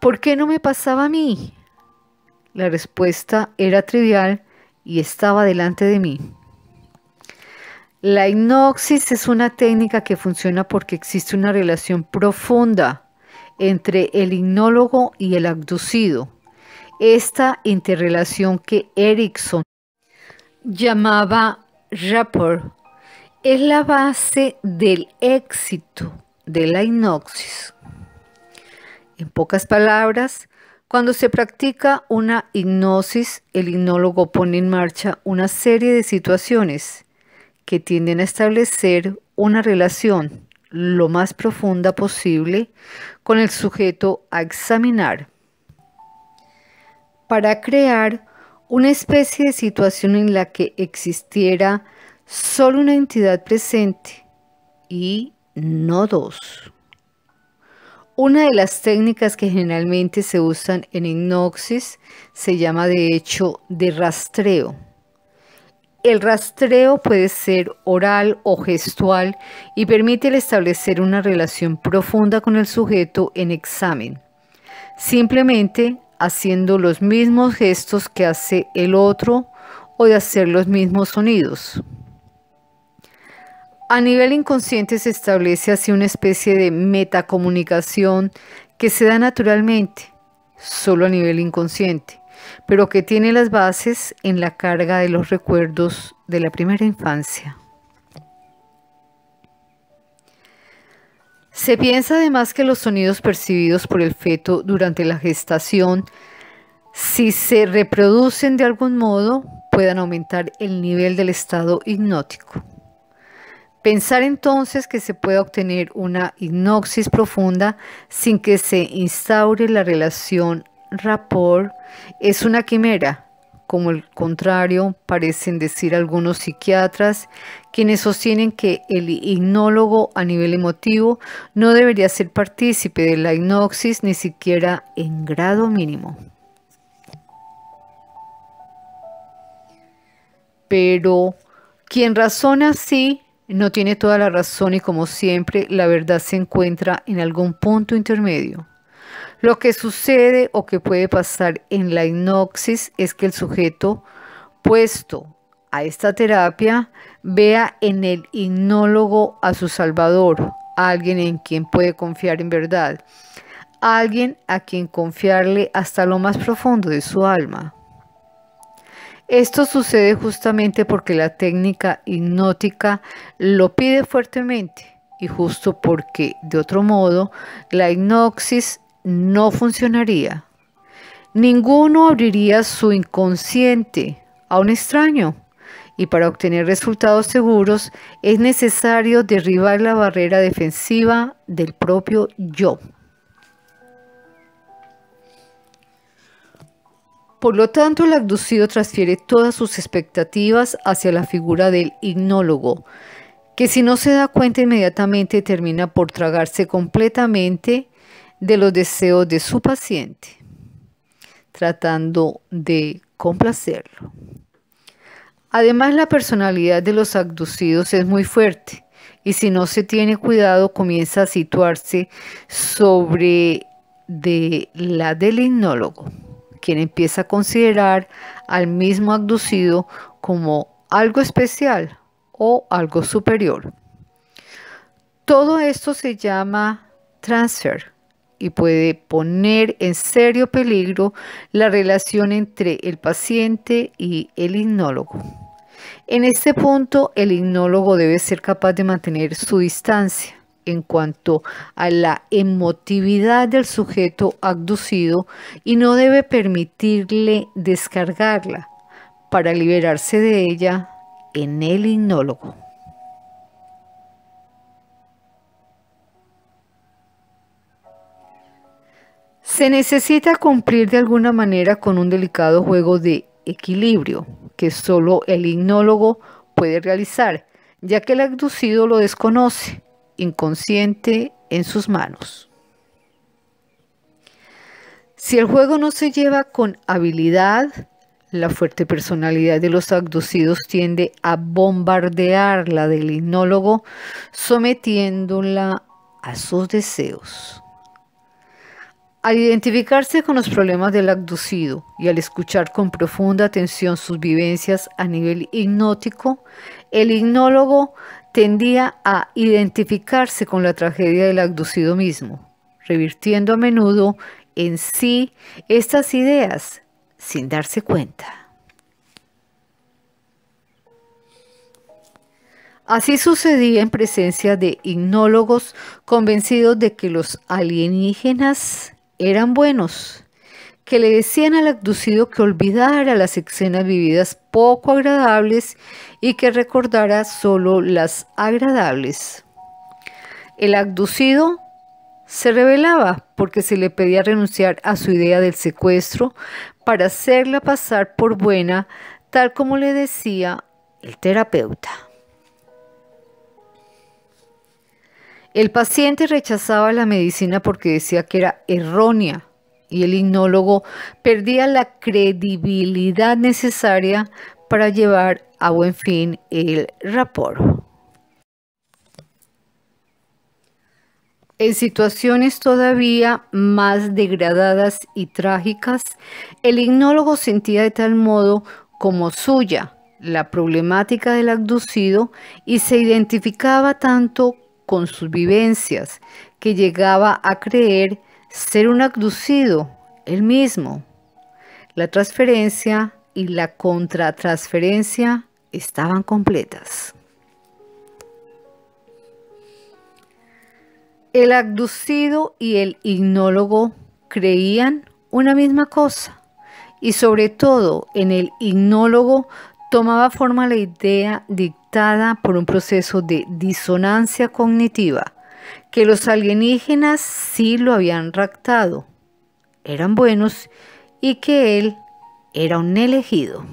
¿Por qué no me pasaba a mí? La respuesta era trivial y estaba delante de mí. La inoxis es una técnica que funciona porque existe una relación profunda entre el hipnólogo y el abducido. Esta interrelación que Erickson llamaba rapport es la base del éxito de la hipnosis. En pocas palabras, cuando se practica una hipnosis, el hipnólogo pone en marcha una serie de situaciones que tienden a establecer una relación lo más profunda posible con el sujeto a examinar para crear una especie de situación en la que existiera solo una entidad presente y no dos. Una de las técnicas que generalmente se usan en hipnosis se llama de hecho de rastreo el rastreo puede ser oral o gestual y permite el establecer una relación profunda con el sujeto en examen, simplemente haciendo los mismos gestos que hace el otro o de hacer los mismos sonidos. A nivel inconsciente se establece así una especie de metacomunicación que se da naturalmente, solo a nivel inconsciente pero que tiene las bases en la carga de los recuerdos de la primera infancia. Se piensa además que los sonidos percibidos por el feto durante la gestación, si se reproducen de algún modo, puedan aumentar el nivel del estado hipnótico. Pensar entonces que se puede obtener una hipnosis profunda sin que se instaure la relación rapor es una quimera, como el contrario parecen decir algunos psiquiatras, quienes sostienen que el hipnólogo a nivel emotivo no debería ser partícipe de la hipnosis ni siquiera en grado mínimo. Pero quien razona así no tiene toda la razón y como siempre la verdad se encuentra en algún punto intermedio. Lo que sucede o que puede pasar en la hipnosis es que el sujeto puesto a esta terapia vea en el hipnólogo a su salvador, a alguien en quien puede confiar en verdad, alguien a quien confiarle hasta lo más profundo de su alma. Esto sucede justamente porque la técnica hipnótica lo pide fuertemente y justo porque de otro modo la hipnosis no funcionaría. Ninguno abriría su inconsciente a un extraño y para obtener resultados seguros es necesario derribar la barrera defensiva del propio yo. Por lo tanto, el abducido transfiere todas sus expectativas hacia la figura del ignólogo, que si no se da cuenta inmediatamente termina por tragarse completamente de los deseos de su paciente, tratando de complacerlo. Además, la personalidad de los abducidos es muy fuerte y si no se tiene cuidado comienza a situarse sobre de la del hipnólogo, quien empieza a considerar al mismo abducido como algo especial o algo superior. Todo esto se llama transfer y puede poner en serio peligro la relación entre el paciente y el hipnólogo. En este punto, el hipnólogo debe ser capaz de mantener su distancia en cuanto a la emotividad del sujeto abducido y no debe permitirle descargarla para liberarse de ella en el hipnólogo. Se necesita cumplir de alguna manera con un delicado juego de equilibrio que solo el ignólogo puede realizar, ya que el abducido lo desconoce, inconsciente en sus manos. Si el juego no se lleva con habilidad, la fuerte personalidad de los abducidos tiende a bombardear la del ignólogo, sometiéndola a sus deseos. Al identificarse con los problemas del abducido y al escuchar con profunda atención sus vivencias a nivel hipnótico, el hipnólogo tendía a identificarse con la tragedia del abducido mismo, revirtiendo a menudo en sí estas ideas sin darse cuenta. Así sucedía en presencia de hipnólogos convencidos de que los alienígenas eran buenos, que le decían al abducido que olvidara las escenas vividas poco agradables y que recordara solo las agradables. El abducido se rebelaba porque se le pedía renunciar a su idea del secuestro para hacerla pasar por buena, tal como le decía el terapeuta. El paciente rechazaba la medicina porque decía que era errónea y el hipnólogo perdía la credibilidad necesaria para llevar a buen fin el rapor. En situaciones todavía más degradadas y trágicas, el hipnólogo sentía de tal modo como suya la problemática del abducido y se identificaba tanto con sus vivencias, que llegaba a creer ser un abducido, el mismo. La transferencia y la contratransferencia estaban completas. El abducido y el ignólogo creían una misma cosa y sobre todo en el ignólogo tomaba forma la idea de por un proceso de disonancia cognitiva, que los alienígenas sí lo habían raptado, eran buenos y que él era un elegido.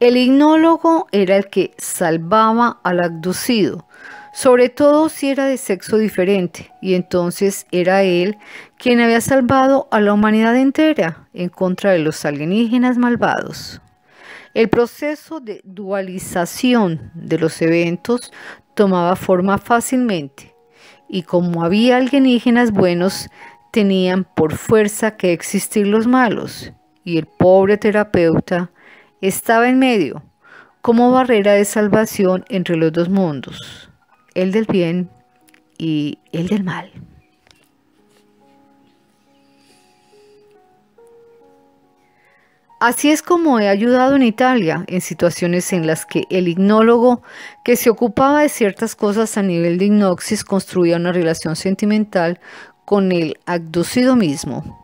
El ignólogo era el que salvaba al abducido, sobre todo si era de sexo diferente, y entonces era él quien había salvado a la humanidad entera en contra de los alienígenas malvados. El proceso de dualización de los eventos tomaba forma fácilmente y como había alienígenas buenos, tenían por fuerza que existir los malos y el pobre terapeuta estaba en medio como barrera de salvación entre los dos mundos, el del bien y el del mal. Así es como he ayudado en Italia, en situaciones en las que el ignólogo que se ocupaba de ciertas cosas a nivel de hipnosis, construía una relación sentimental con el abducido mismo.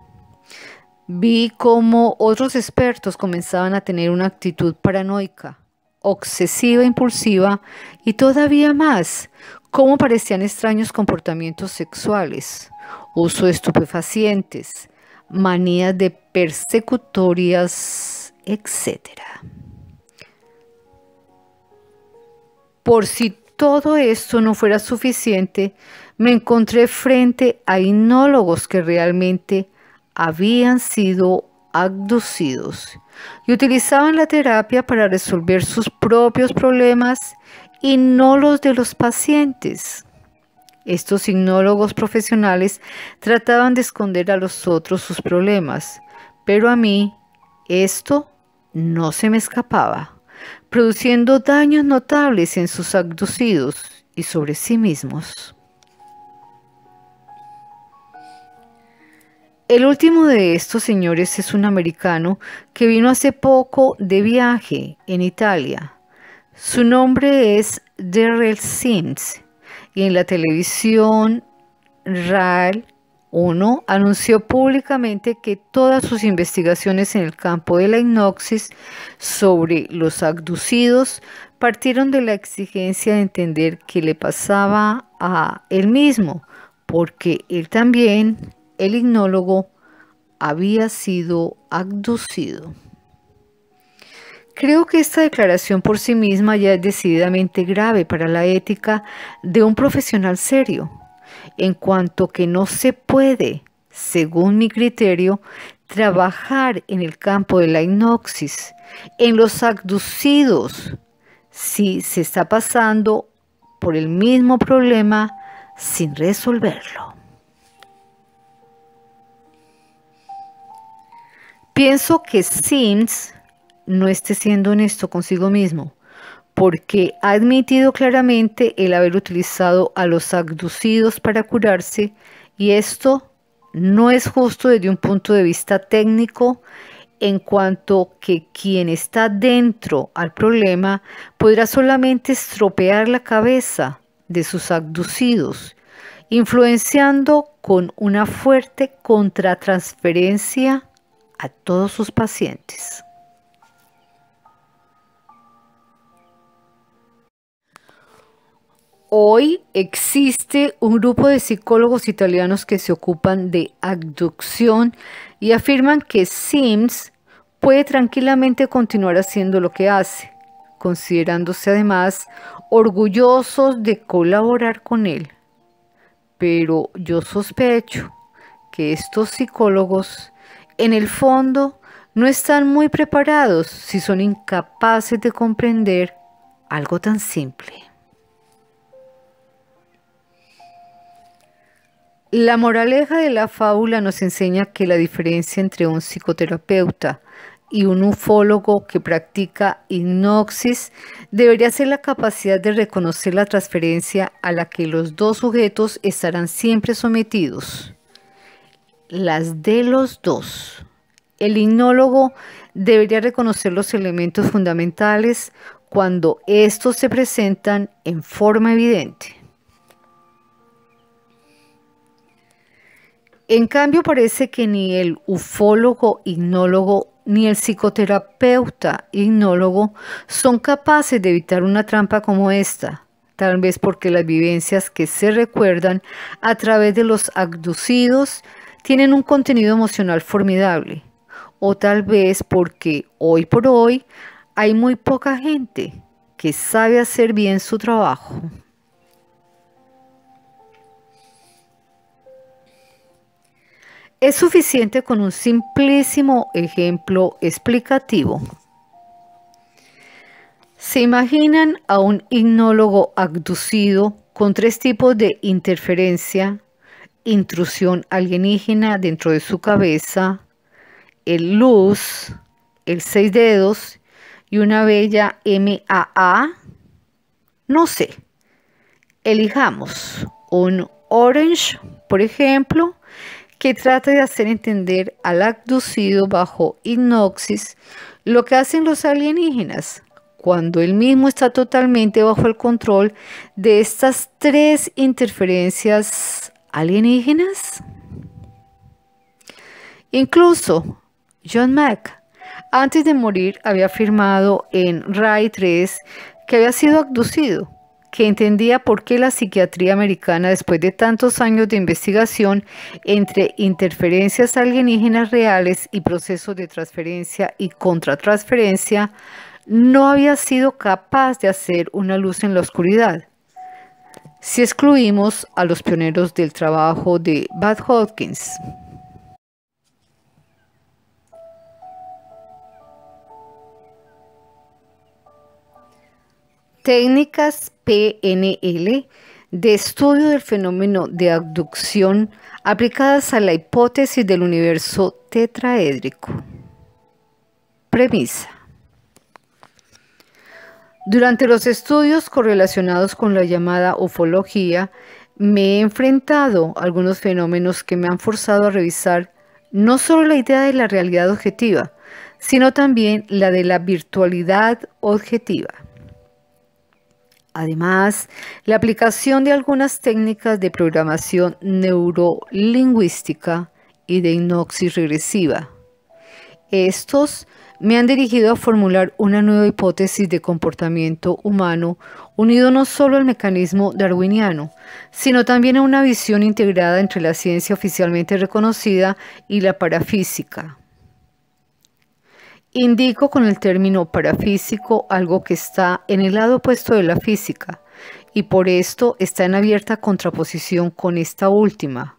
Vi cómo otros expertos comenzaban a tener una actitud paranoica, obsesiva, impulsiva y todavía más, cómo parecían extraños comportamientos sexuales, uso de estupefacientes, manías de persecutorias, etc. Por si todo esto no fuera suficiente, me encontré frente a inólogos que realmente habían sido abducidos y utilizaban la terapia para resolver sus propios problemas y no los de los pacientes. Estos signólogos profesionales trataban de esconder a los otros sus problemas, pero a mí esto no se me escapaba, produciendo daños notables en sus abducidos y sobre sí mismos. El último de estos señores es un americano que vino hace poco de viaje en Italia. Su nombre es Darrell Sims y en la televisión, RAL 1 anunció públicamente que todas sus investigaciones en el campo de la hipnosis sobre los abducidos partieron de la exigencia de entender qué le pasaba a él mismo, porque él también, el hipnólogo, había sido abducido. Creo que esta declaración por sí misma ya es decididamente grave para la ética de un profesional serio, en cuanto que no se puede, según mi criterio, trabajar en el campo de la hipnosis, en los abducidos, si se está pasando por el mismo problema sin resolverlo. Pienso que Sims no esté siendo honesto consigo mismo, porque ha admitido claramente el haber utilizado a los abducidos para curarse y esto no es justo desde un punto de vista técnico en cuanto que quien está dentro al problema podrá solamente estropear la cabeza de sus abducidos, influenciando con una fuerte contratransferencia a todos sus pacientes. Hoy existe un grupo de psicólogos italianos que se ocupan de abducción y afirman que Sims puede tranquilamente continuar haciendo lo que hace, considerándose además orgullosos de colaborar con él. Pero yo sospecho que estos psicólogos, en el fondo, no están muy preparados si son incapaces de comprender algo tan simple. La moraleja de la fábula nos enseña que la diferencia entre un psicoterapeuta y un ufólogo que practica hipnosis debería ser la capacidad de reconocer la transferencia a la que los dos sujetos estarán siempre sometidos. Las de los dos. El hipnólogo debería reconocer los elementos fundamentales cuando estos se presentan en forma evidente. En cambio, parece que ni el ufólogo ignólogo ni el psicoterapeuta ignólogo son capaces de evitar una trampa como esta, tal vez porque las vivencias que se recuerdan a través de los abducidos tienen un contenido emocional formidable, o tal vez porque hoy por hoy hay muy poca gente que sabe hacer bien su trabajo. Es suficiente con un simplísimo ejemplo explicativo. ¿Se imaginan a un ignólogo abducido con tres tipos de interferencia, intrusión alienígena dentro de su cabeza, el luz, el seis dedos y una bella MAA? No sé. Elijamos un orange, por ejemplo, que trata de hacer entender al abducido bajo hipnosis lo que hacen los alienígenas, cuando él mismo está totalmente bajo el control de estas tres interferencias alienígenas. Incluso John Mack, antes de morir, había afirmado en RAI 3 que había sido abducido que entendía por qué la psiquiatría americana, después de tantos años de investigación entre interferencias alienígenas reales y procesos de transferencia y contratransferencia, no había sido capaz de hacer una luz en la oscuridad. Si excluimos a los pioneros del trabajo de Bad Hawkins. técnicas PNL de estudio del fenómeno de abducción aplicadas a la hipótesis del universo tetraédrico. Premisa. Durante los estudios correlacionados con la llamada ufología, me he enfrentado a algunos fenómenos que me han forzado a revisar no solo la idea de la realidad objetiva, sino también la de la virtualidad objetiva. Además, la aplicación de algunas técnicas de programación neurolingüística y de hipnosis regresiva. Estos me han dirigido a formular una nueva hipótesis de comportamiento humano unido no solo al mecanismo darwiniano, sino también a una visión integrada entre la ciencia oficialmente reconocida y la parafísica. Indico con el término parafísico algo que está en el lado opuesto de la física y por esto está en abierta contraposición con esta última,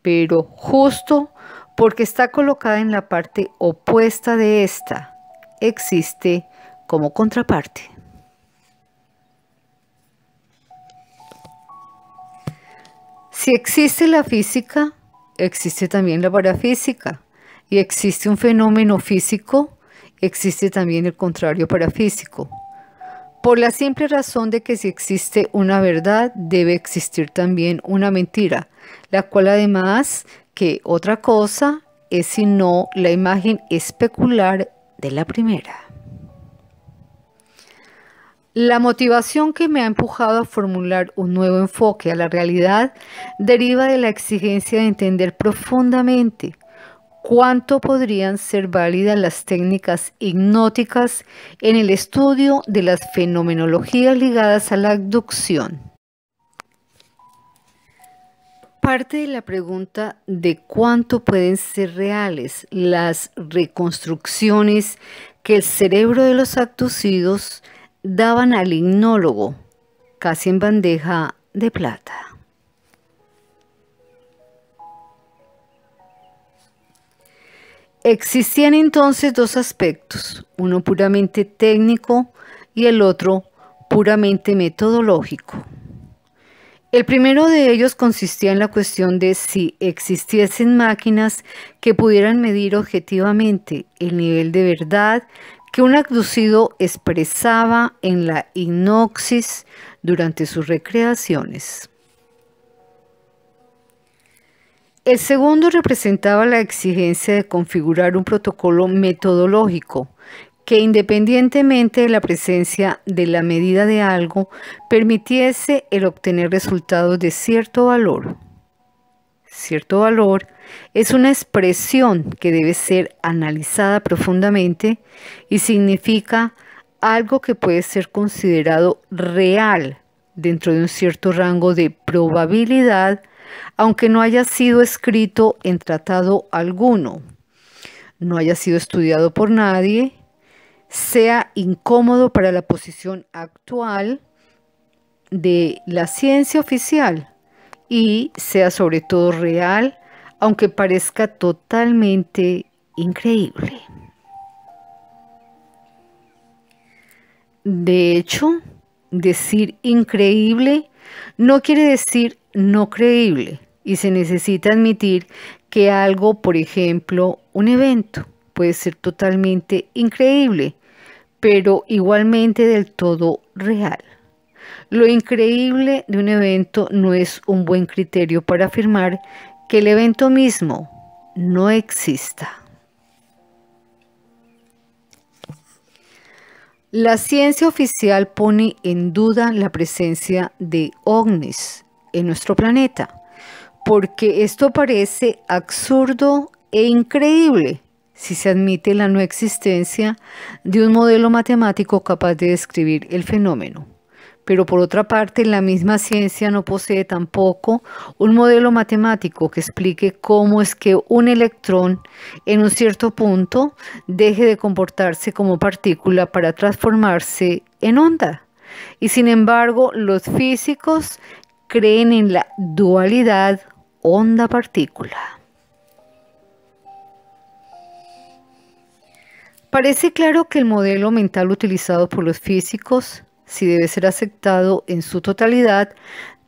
pero justo porque está colocada en la parte opuesta de esta, existe como contraparte. Si existe la física, existe también la parafísica y existe un fenómeno físico existe también el contrario para físico, por la simple razón de que si existe una verdad, debe existir también una mentira, la cual además que otra cosa es sino la imagen especular de la primera. La motivación que me ha empujado a formular un nuevo enfoque a la realidad deriva de la exigencia de entender profundamente cuánto podrían ser válidas las técnicas hipnóticas en el estudio de las fenomenologías ligadas a la abducción. Parte de la pregunta de cuánto pueden ser reales las reconstrucciones que el cerebro de los abducidos daban al hipnólogo, casi en bandeja de plata. Existían entonces dos aspectos, uno puramente técnico y el otro puramente metodológico. El primero de ellos consistía en la cuestión de si existiesen máquinas que pudieran medir objetivamente el nivel de verdad que un adducido expresaba en la hipnosis durante sus recreaciones. El segundo representaba la exigencia de configurar un protocolo metodológico que independientemente de la presencia de la medida de algo, permitiese el obtener resultados de cierto valor. Cierto valor es una expresión que debe ser analizada profundamente y significa algo que puede ser considerado real dentro de un cierto rango de probabilidad aunque no haya sido escrito en tratado alguno, no haya sido estudiado por nadie, sea incómodo para la posición actual de la ciencia oficial y sea sobre todo real, aunque parezca totalmente increíble. De hecho, decir increíble no quiere decir no creíble y se necesita admitir que algo, por ejemplo, un evento, puede ser totalmente increíble, pero igualmente del todo real. Lo increíble de un evento no es un buen criterio para afirmar que el evento mismo no exista. La ciencia oficial pone en duda la presencia de ovnis en nuestro planeta, porque esto parece absurdo e increíble si se admite la no existencia de un modelo matemático capaz de describir el fenómeno. Pero por otra parte, la misma ciencia no posee tampoco un modelo matemático que explique cómo es que un electrón en un cierto punto deje de comportarse como partícula para transformarse en onda. Y sin embargo, los físicos creen en la dualidad onda-partícula. Parece claro que el modelo mental utilizado por los físicos, si debe ser aceptado en su totalidad,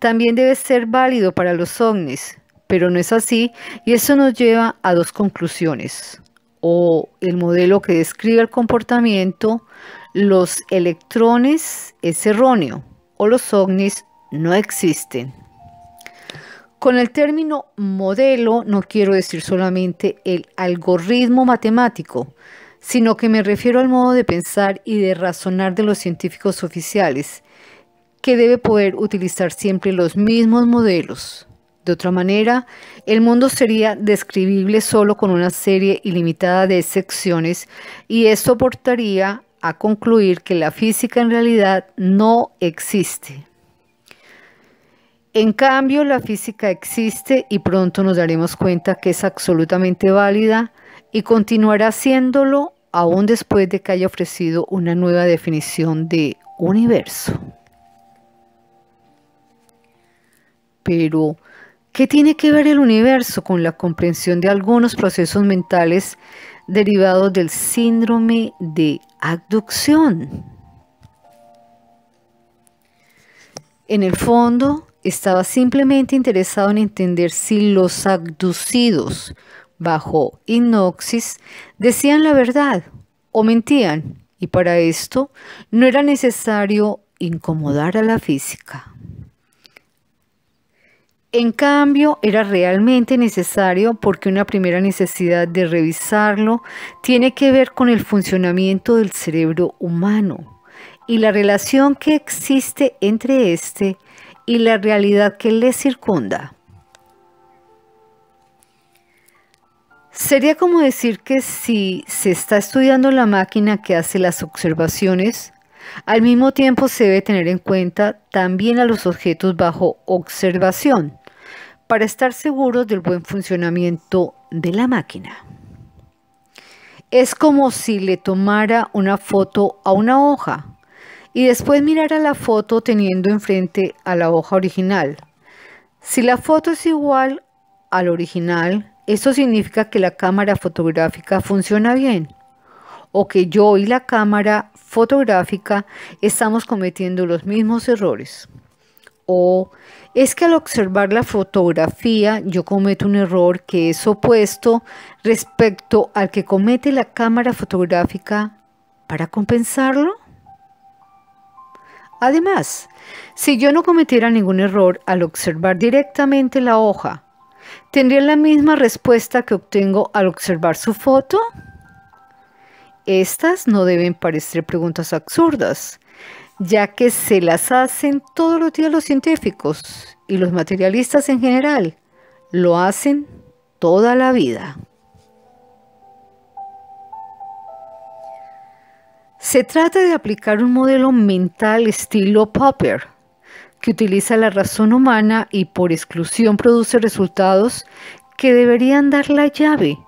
también debe ser válido para los ovnis, pero no es así y eso nos lleva a dos conclusiones. O el modelo que describe el comportamiento, los electrones es erróneo o los ovnis no existen. Con el término modelo no quiero decir solamente el algoritmo matemático, sino que me refiero al modo de pensar y de razonar de los científicos oficiales, que debe poder utilizar siempre los mismos modelos. De otra manera, el mundo sería describible solo con una serie ilimitada de secciones y esto portaría a concluir que la física en realidad no existe. En cambio, la física existe y pronto nos daremos cuenta que es absolutamente válida y continuará haciéndolo aún después de que haya ofrecido una nueva definición de universo. Pero, ¿qué tiene que ver el universo con la comprensión de algunos procesos mentales derivados del síndrome de abducción? En el fondo, estaba simplemente interesado en entender si los abducidos bajo inoxis decían la verdad o mentían, y para esto no era necesario incomodar a la física. En cambio, era realmente necesario porque una primera necesidad de revisarlo tiene que ver con el funcionamiento del cerebro humano y la relación que existe entre este y y la realidad que le circunda. Sería como decir que si se está estudiando la máquina que hace las observaciones, al mismo tiempo se debe tener en cuenta también a los objetos bajo observación, para estar seguros del buen funcionamiento de la máquina. Es como si le tomara una foto a una hoja y después mirar a la foto teniendo enfrente a la hoja original. Si la foto es igual al original, esto significa que la cámara fotográfica funciona bien o que yo y la cámara fotográfica estamos cometiendo los mismos errores. O es que al observar la fotografía yo cometo un error que es opuesto respecto al que comete la cámara fotográfica para compensarlo. Además, si yo no cometiera ningún error al observar directamente la hoja, ¿tendría la misma respuesta que obtengo al observar su foto? Estas no deben parecer preguntas absurdas, ya que se las hacen todos los días los científicos y los materialistas en general. Lo hacen toda la vida. Se trata de aplicar un modelo mental estilo Popper, que utiliza la razón humana y por exclusión produce resultados que deberían dar la llave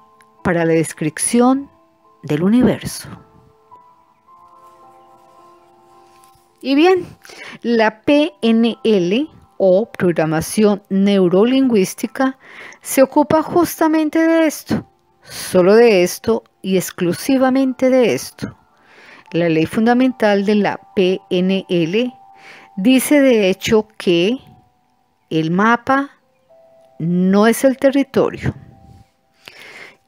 para la descripción del universo. Y bien, la PNL o programación neurolingüística se ocupa justamente de esto, solo de esto y exclusivamente de esto. La ley fundamental de la PNL dice de hecho que el mapa no es el territorio.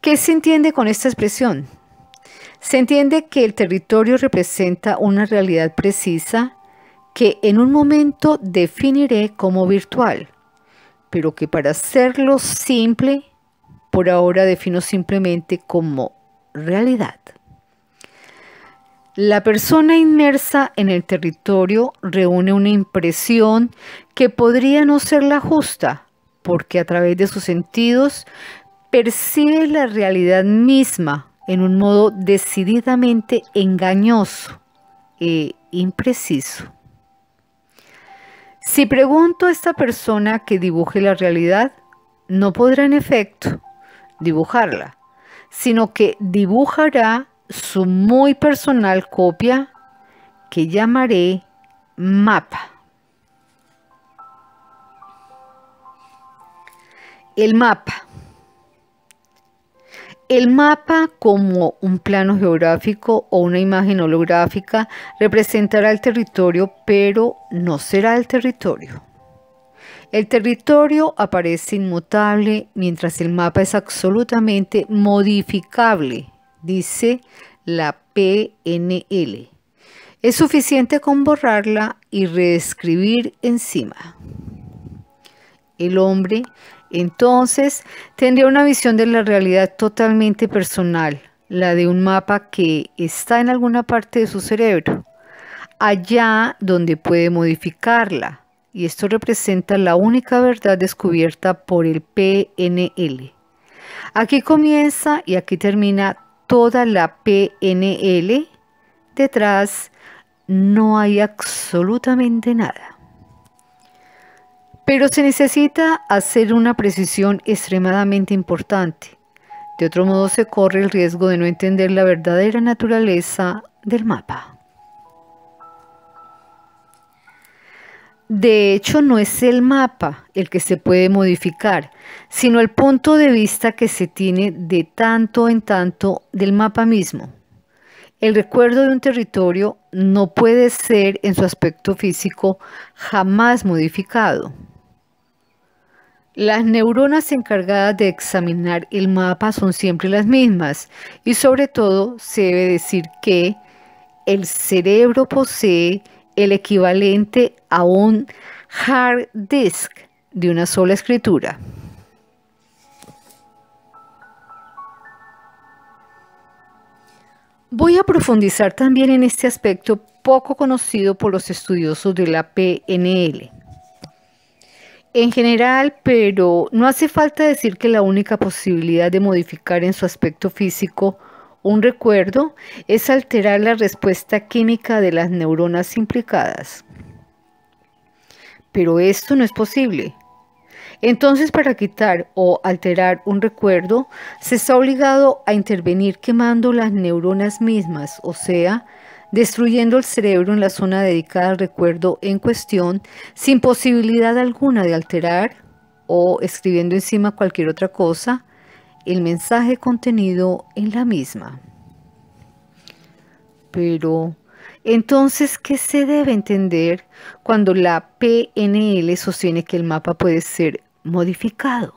¿Qué se entiende con esta expresión? Se entiende que el territorio representa una realidad precisa que en un momento definiré como virtual, pero que para hacerlo simple, por ahora defino simplemente como realidad. La persona inmersa en el territorio reúne una impresión que podría no ser la justa, porque a través de sus sentidos percibe la realidad misma en un modo decididamente engañoso e impreciso. Si pregunto a esta persona que dibuje la realidad, no podrá en efecto dibujarla, sino que dibujará su muy personal copia que llamaré mapa. El mapa. El mapa como un plano geográfico o una imagen holográfica representará el territorio, pero no será el territorio. El territorio aparece inmutable mientras el mapa es absolutamente modificable dice la PNL. Es suficiente con borrarla y reescribir encima. El hombre entonces tendría una visión de la realidad totalmente personal, la de un mapa que está en alguna parte de su cerebro, allá donde puede modificarla. Y esto representa la única verdad descubierta por el PNL. Aquí comienza y aquí termina toda la PNL, detrás no hay absolutamente nada. Pero se necesita hacer una precisión extremadamente importante. De otro modo se corre el riesgo de no entender la verdadera naturaleza del mapa. De hecho, no es el mapa el que se puede modificar, sino el punto de vista que se tiene de tanto en tanto del mapa mismo. El recuerdo de un territorio no puede ser en su aspecto físico jamás modificado. Las neuronas encargadas de examinar el mapa son siempre las mismas y sobre todo se debe decir que el cerebro posee el equivalente a un hard disk de una sola escritura. Voy a profundizar también en este aspecto poco conocido por los estudiosos de la PNL. En general, pero no hace falta decir que la única posibilidad de modificar en su aspecto físico un recuerdo es alterar la respuesta química de las neuronas implicadas. Pero esto no es posible. Entonces, para quitar o alterar un recuerdo, se está obligado a intervenir quemando las neuronas mismas, o sea, destruyendo el cerebro en la zona dedicada al recuerdo en cuestión, sin posibilidad alguna de alterar o escribiendo encima cualquier otra cosa, el mensaje contenido en la misma. Pero, entonces, ¿qué se debe entender cuando la PNL sostiene que el mapa puede ser modificado?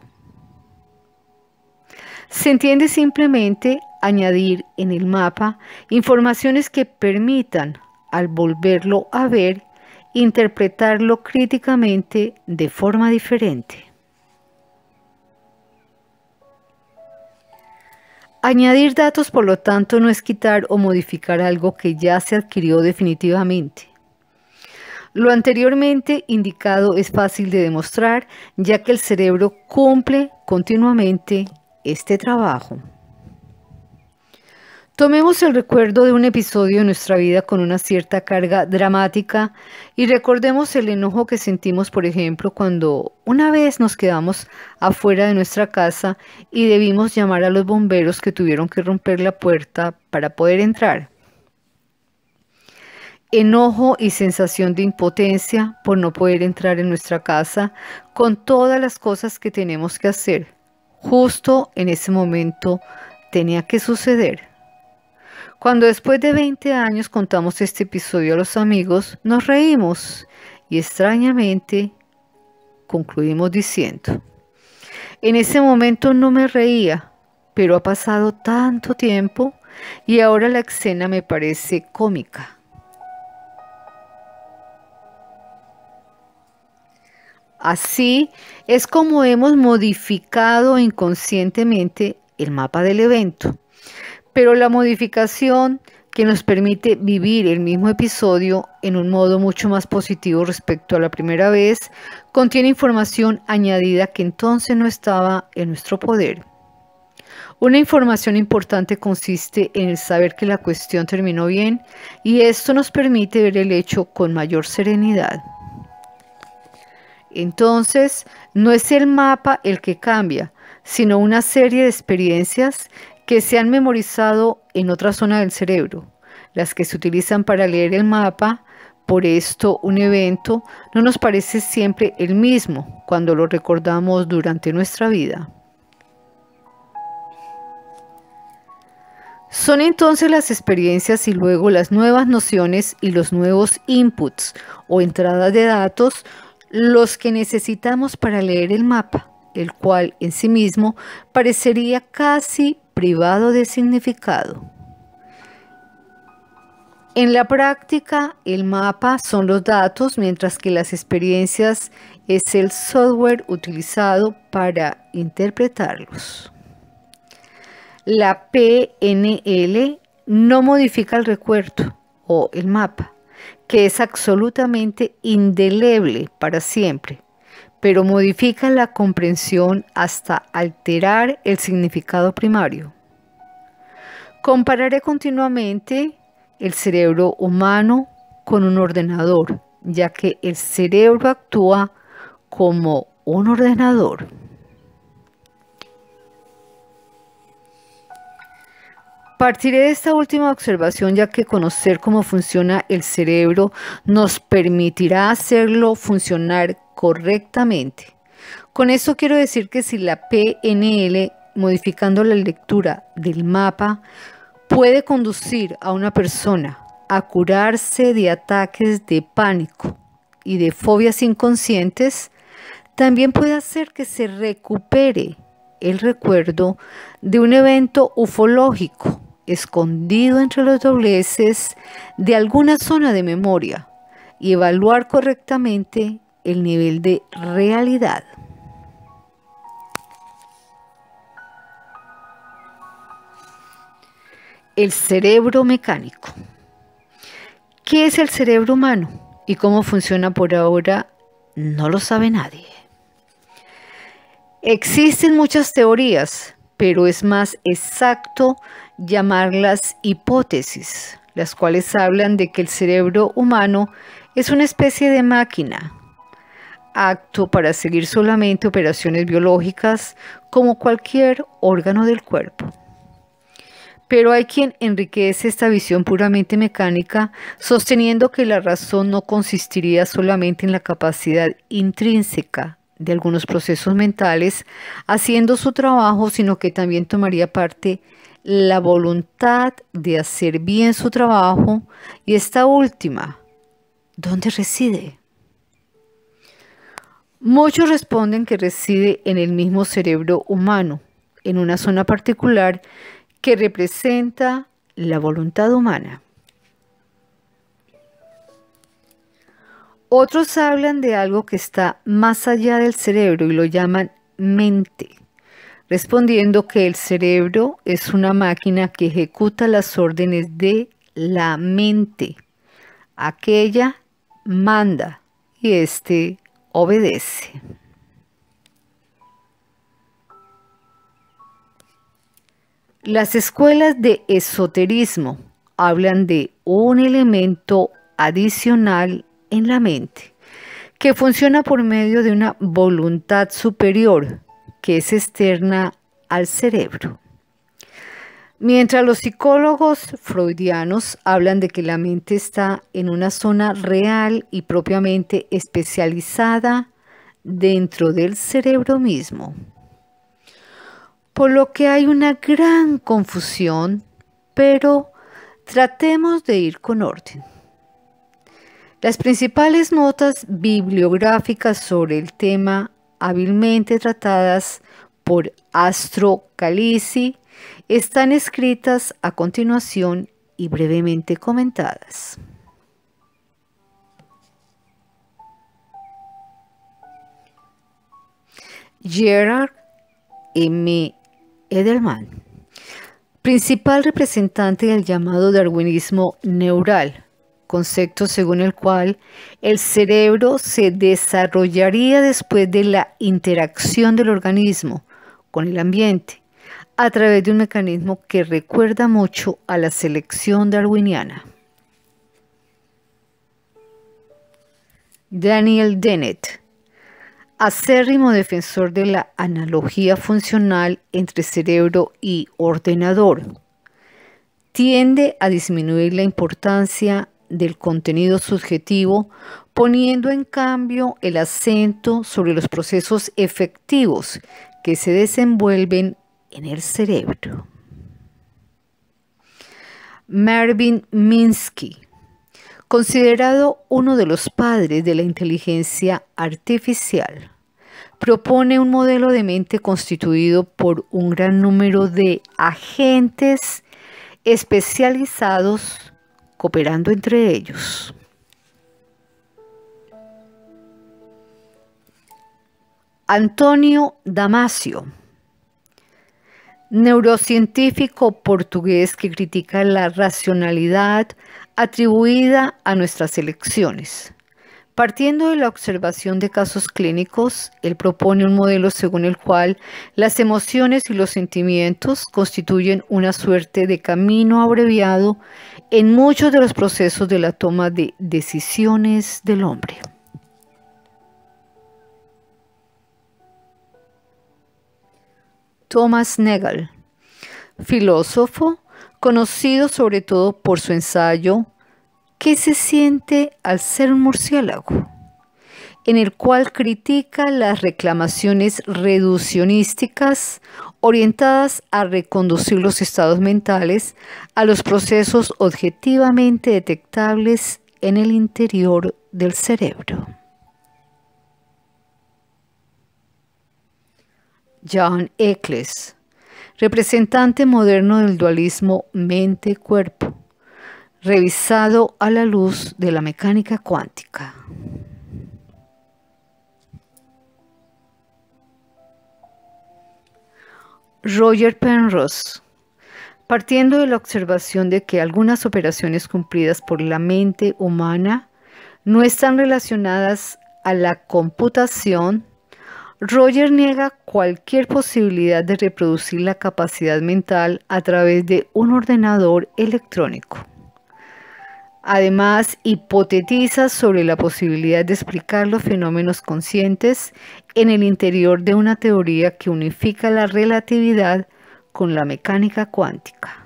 Se entiende simplemente añadir en el mapa informaciones que permitan, al volverlo a ver, interpretarlo críticamente de forma diferente. Añadir datos, por lo tanto, no es quitar o modificar algo que ya se adquirió definitivamente. Lo anteriormente indicado es fácil de demostrar, ya que el cerebro cumple continuamente este trabajo. Tomemos el recuerdo de un episodio de nuestra vida con una cierta carga dramática y recordemos el enojo que sentimos, por ejemplo, cuando una vez nos quedamos afuera de nuestra casa y debimos llamar a los bomberos que tuvieron que romper la puerta para poder entrar. Enojo y sensación de impotencia por no poder entrar en nuestra casa con todas las cosas que tenemos que hacer. Justo en ese momento tenía que suceder. Cuando después de 20 años contamos este episodio a los amigos, nos reímos y extrañamente concluimos diciendo, en ese momento no me reía, pero ha pasado tanto tiempo y ahora la escena me parece cómica. Así es como hemos modificado inconscientemente el mapa del evento pero la modificación que nos permite vivir el mismo episodio en un modo mucho más positivo respecto a la primera vez, contiene información añadida que entonces no estaba en nuestro poder. Una información importante consiste en el saber que la cuestión terminó bien y esto nos permite ver el hecho con mayor serenidad. Entonces, no es el mapa el que cambia, sino una serie de experiencias que se han memorizado en otra zona del cerebro, las que se utilizan para leer el mapa, por esto un evento no nos parece siempre el mismo cuando lo recordamos durante nuestra vida. Son entonces las experiencias y luego las nuevas nociones y los nuevos inputs o entradas de datos los que necesitamos para leer el mapa, el cual en sí mismo parecería casi privado de significado. En la práctica, el mapa son los datos, mientras que las experiencias es el software utilizado para interpretarlos. La PNL no modifica el recuerdo o el mapa, que es absolutamente indeleble para siempre, pero modifica la comprensión hasta alterar el significado primario. Compararé continuamente el cerebro humano con un ordenador, ya que el cerebro actúa como un ordenador. Partiré de esta última observación ya que conocer cómo funciona el cerebro nos permitirá hacerlo funcionar correctamente. Con eso quiero decir que si la PNL, modificando la lectura del mapa, puede conducir a una persona a curarse de ataques de pánico y de fobias inconscientes, también puede hacer que se recupere el recuerdo de un evento ufológico escondido entre los dobleces de alguna zona de memoria y evaluar correctamente el nivel de realidad. El cerebro mecánico. ¿Qué es el cerebro humano y cómo funciona por ahora? No lo sabe nadie. Existen muchas teorías, pero es más exacto llamarlas hipótesis, las cuales hablan de que el cerebro humano es una especie de máquina acto para seguir solamente operaciones biológicas como cualquier órgano del cuerpo. Pero hay quien enriquece esta visión puramente mecánica, sosteniendo que la razón no consistiría solamente en la capacidad intrínseca de algunos procesos mentales haciendo su trabajo, sino que también tomaría parte la voluntad de hacer bien su trabajo y esta última, ¿dónde reside? Muchos responden que reside en el mismo cerebro humano, en una zona particular que representa la voluntad humana. Otros hablan de algo que está más allá del cerebro y lo llaman mente, respondiendo que el cerebro es una máquina que ejecuta las órdenes de la mente. Aquella manda y este obedece. Las escuelas de esoterismo hablan de un elemento adicional en la mente que funciona por medio de una voluntad superior que es externa al cerebro. Mientras los psicólogos freudianos hablan de que la mente está en una zona real y propiamente especializada dentro del cerebro mismo, por lo que hay una gran confusión, pero tratemos de ir con orden. Las principales notas bibliográficas sobre el tema, hábilmente tratadas por Astro Calisi, están escritas a continuación y brevemente comentadas. Gerard M. Edelman, principal representante del llamado darwinismo neural, concepto según el cual el cerebro se desarrollaría después de la interacción del organismo con el ambiente a través de un mecanismo que recuerda mucho a la selección darwiniana. Daniel Dennett, acérrimo defensor de la analogía funcional entre cerebro y ordenador, tiende a disminuir la importancia del contenido subjetivo, poniendo en cambio el acento sobre los procesos efectivos que se desenvuelven en el cerebro. Marvin Minsky, considerado uno de los padres de la inteligencia artificial, propone un modelo de mente constituido por un gran número de agentes especializados cooperando entre ellos. Antonio Damasio neurocientífico portugués que critica la racionalidad atribuida a nuestras elecciones. Partiendo de la observación de casos clínicos, él propone un modelo según el cual las emociones y los sentimientos constituyen una suerte de camino abreviado en muchos de los procesos de la toma de decisiones del hombre. Thomas Nagel, filósofo conocido sobre todo por su ensayo ¿Qué se siente al ser un murciélago? en el cual critica las reclamaciones reduccionísticas orientadas a reconducir los estados mentales a los procesos objetivamente detectables en el interior del cerebro. John Eccles, representante moderno del dualismo mente-cuerpo, revisado a la luz de la mecánica cuántica. Roger Penrose, partiendo de la observación de que algunas operaciones cumplidas por la mente humana no están relacionadas a la computación Roger niega cualquier posibilidad de reproducir la capacidad mental a través de un ordenador electrónico. Además, hipotetiza sobre la posibilidad de explicar los fenómenos conscientes en el interior de una teoría que unifica la relatividad con la mecánica cuántica.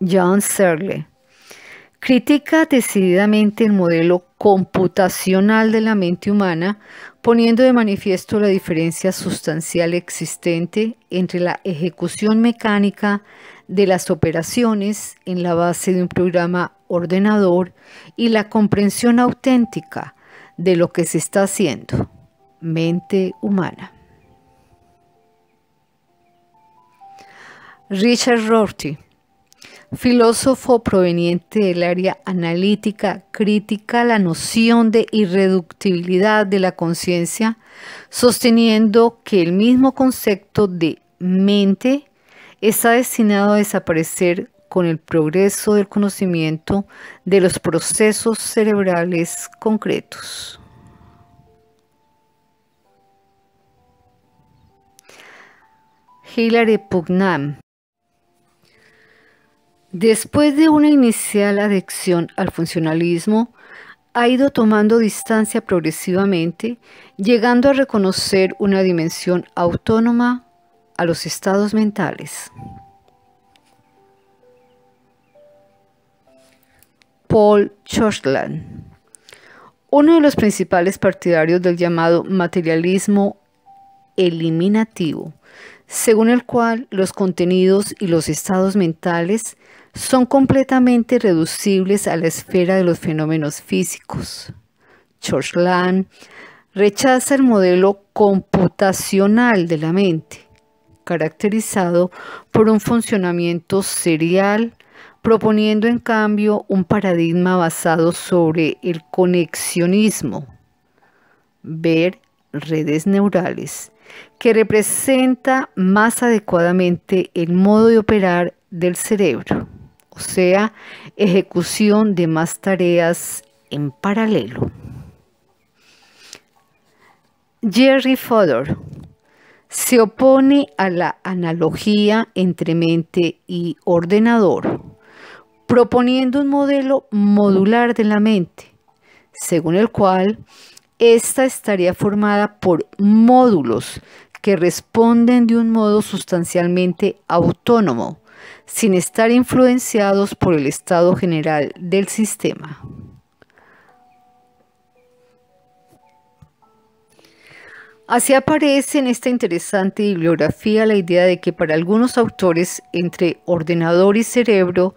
John Serle Critica decididamente el modelo computacional de la mente humana, poniendo de manifiesto la diferencia sustancial existente entre la ejecución mecánica de las operaciones en la base de un programa ordenador y la comprensión auténtica de lo que se está haciendo, mente humana. Richard Rorty filósofo proveniente del área analítica, critica la noción de irreductibilidad de la conciencia, sosteniendo que el mismo concepto de mente está destinado a desaparecer con el progreso del conocimiento de los procesos cerebrales concretos. Hilary Pugnam Después de una inicial adicción al funcionalismo, ha ido tomando distancia progresivamente, llegando a reconocer una dimensión autónoma a los estados mentales. Paul Churchland, uno de los principales partidarios del llamado materialismo eliminativo, según el cual los contenidos y los estados mentales son completamente reducibles a la esfera de los fenómenos físicos. George rechaza el modelo computacional de la mente, caracterizado por un funcionamiento serial, proponiendo en cambio un paradigma basado sobre el conexionismo, ver redes neurales, que representa más adecuadamente el modo de operar del cerebro sea, ejecución de más tareas en paralelo. Jerry Fodor se opone a la analogía entre mente y ordenador, proponiendo un modelo modular de la mente, según el cual esta estaría formada por módulos que responden de un modo sustancialmente autónomo sin estar influenciados por el estado general del sistema. Así aparece en esta interesante bibliografía la idea de que para algunos autores entre ordenador y cerebro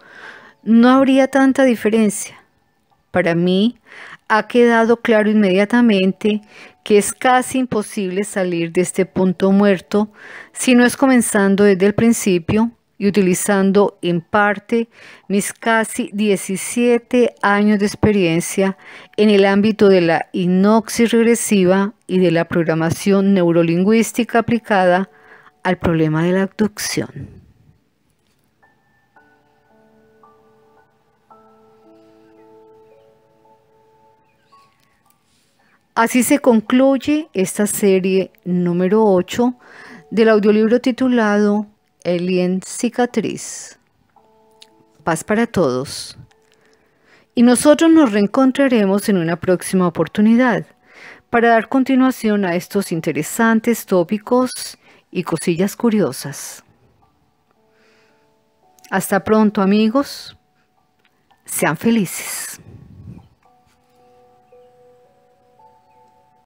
no habría tanta diferencia. Para mí ha quedado claro inmediatamente que es casi imposible salir de este punto muerto si no es comenzando desde el principio utilizando en parte mis casi 17 años de experiencia en el ámbito de la inoxis regresiva y de la programación neurolingüística aplicada al problema de la abducción. Así se concluye esta serie número 8 del audiolibro titulado Alien Cicatriz. Paz para todos. Y nosotros nos reencontraremos en una próxima oportunidad para dar continuación a estos interesantes tópicos y cosillas curiosas. Hasta pronto amigos. Sean felices.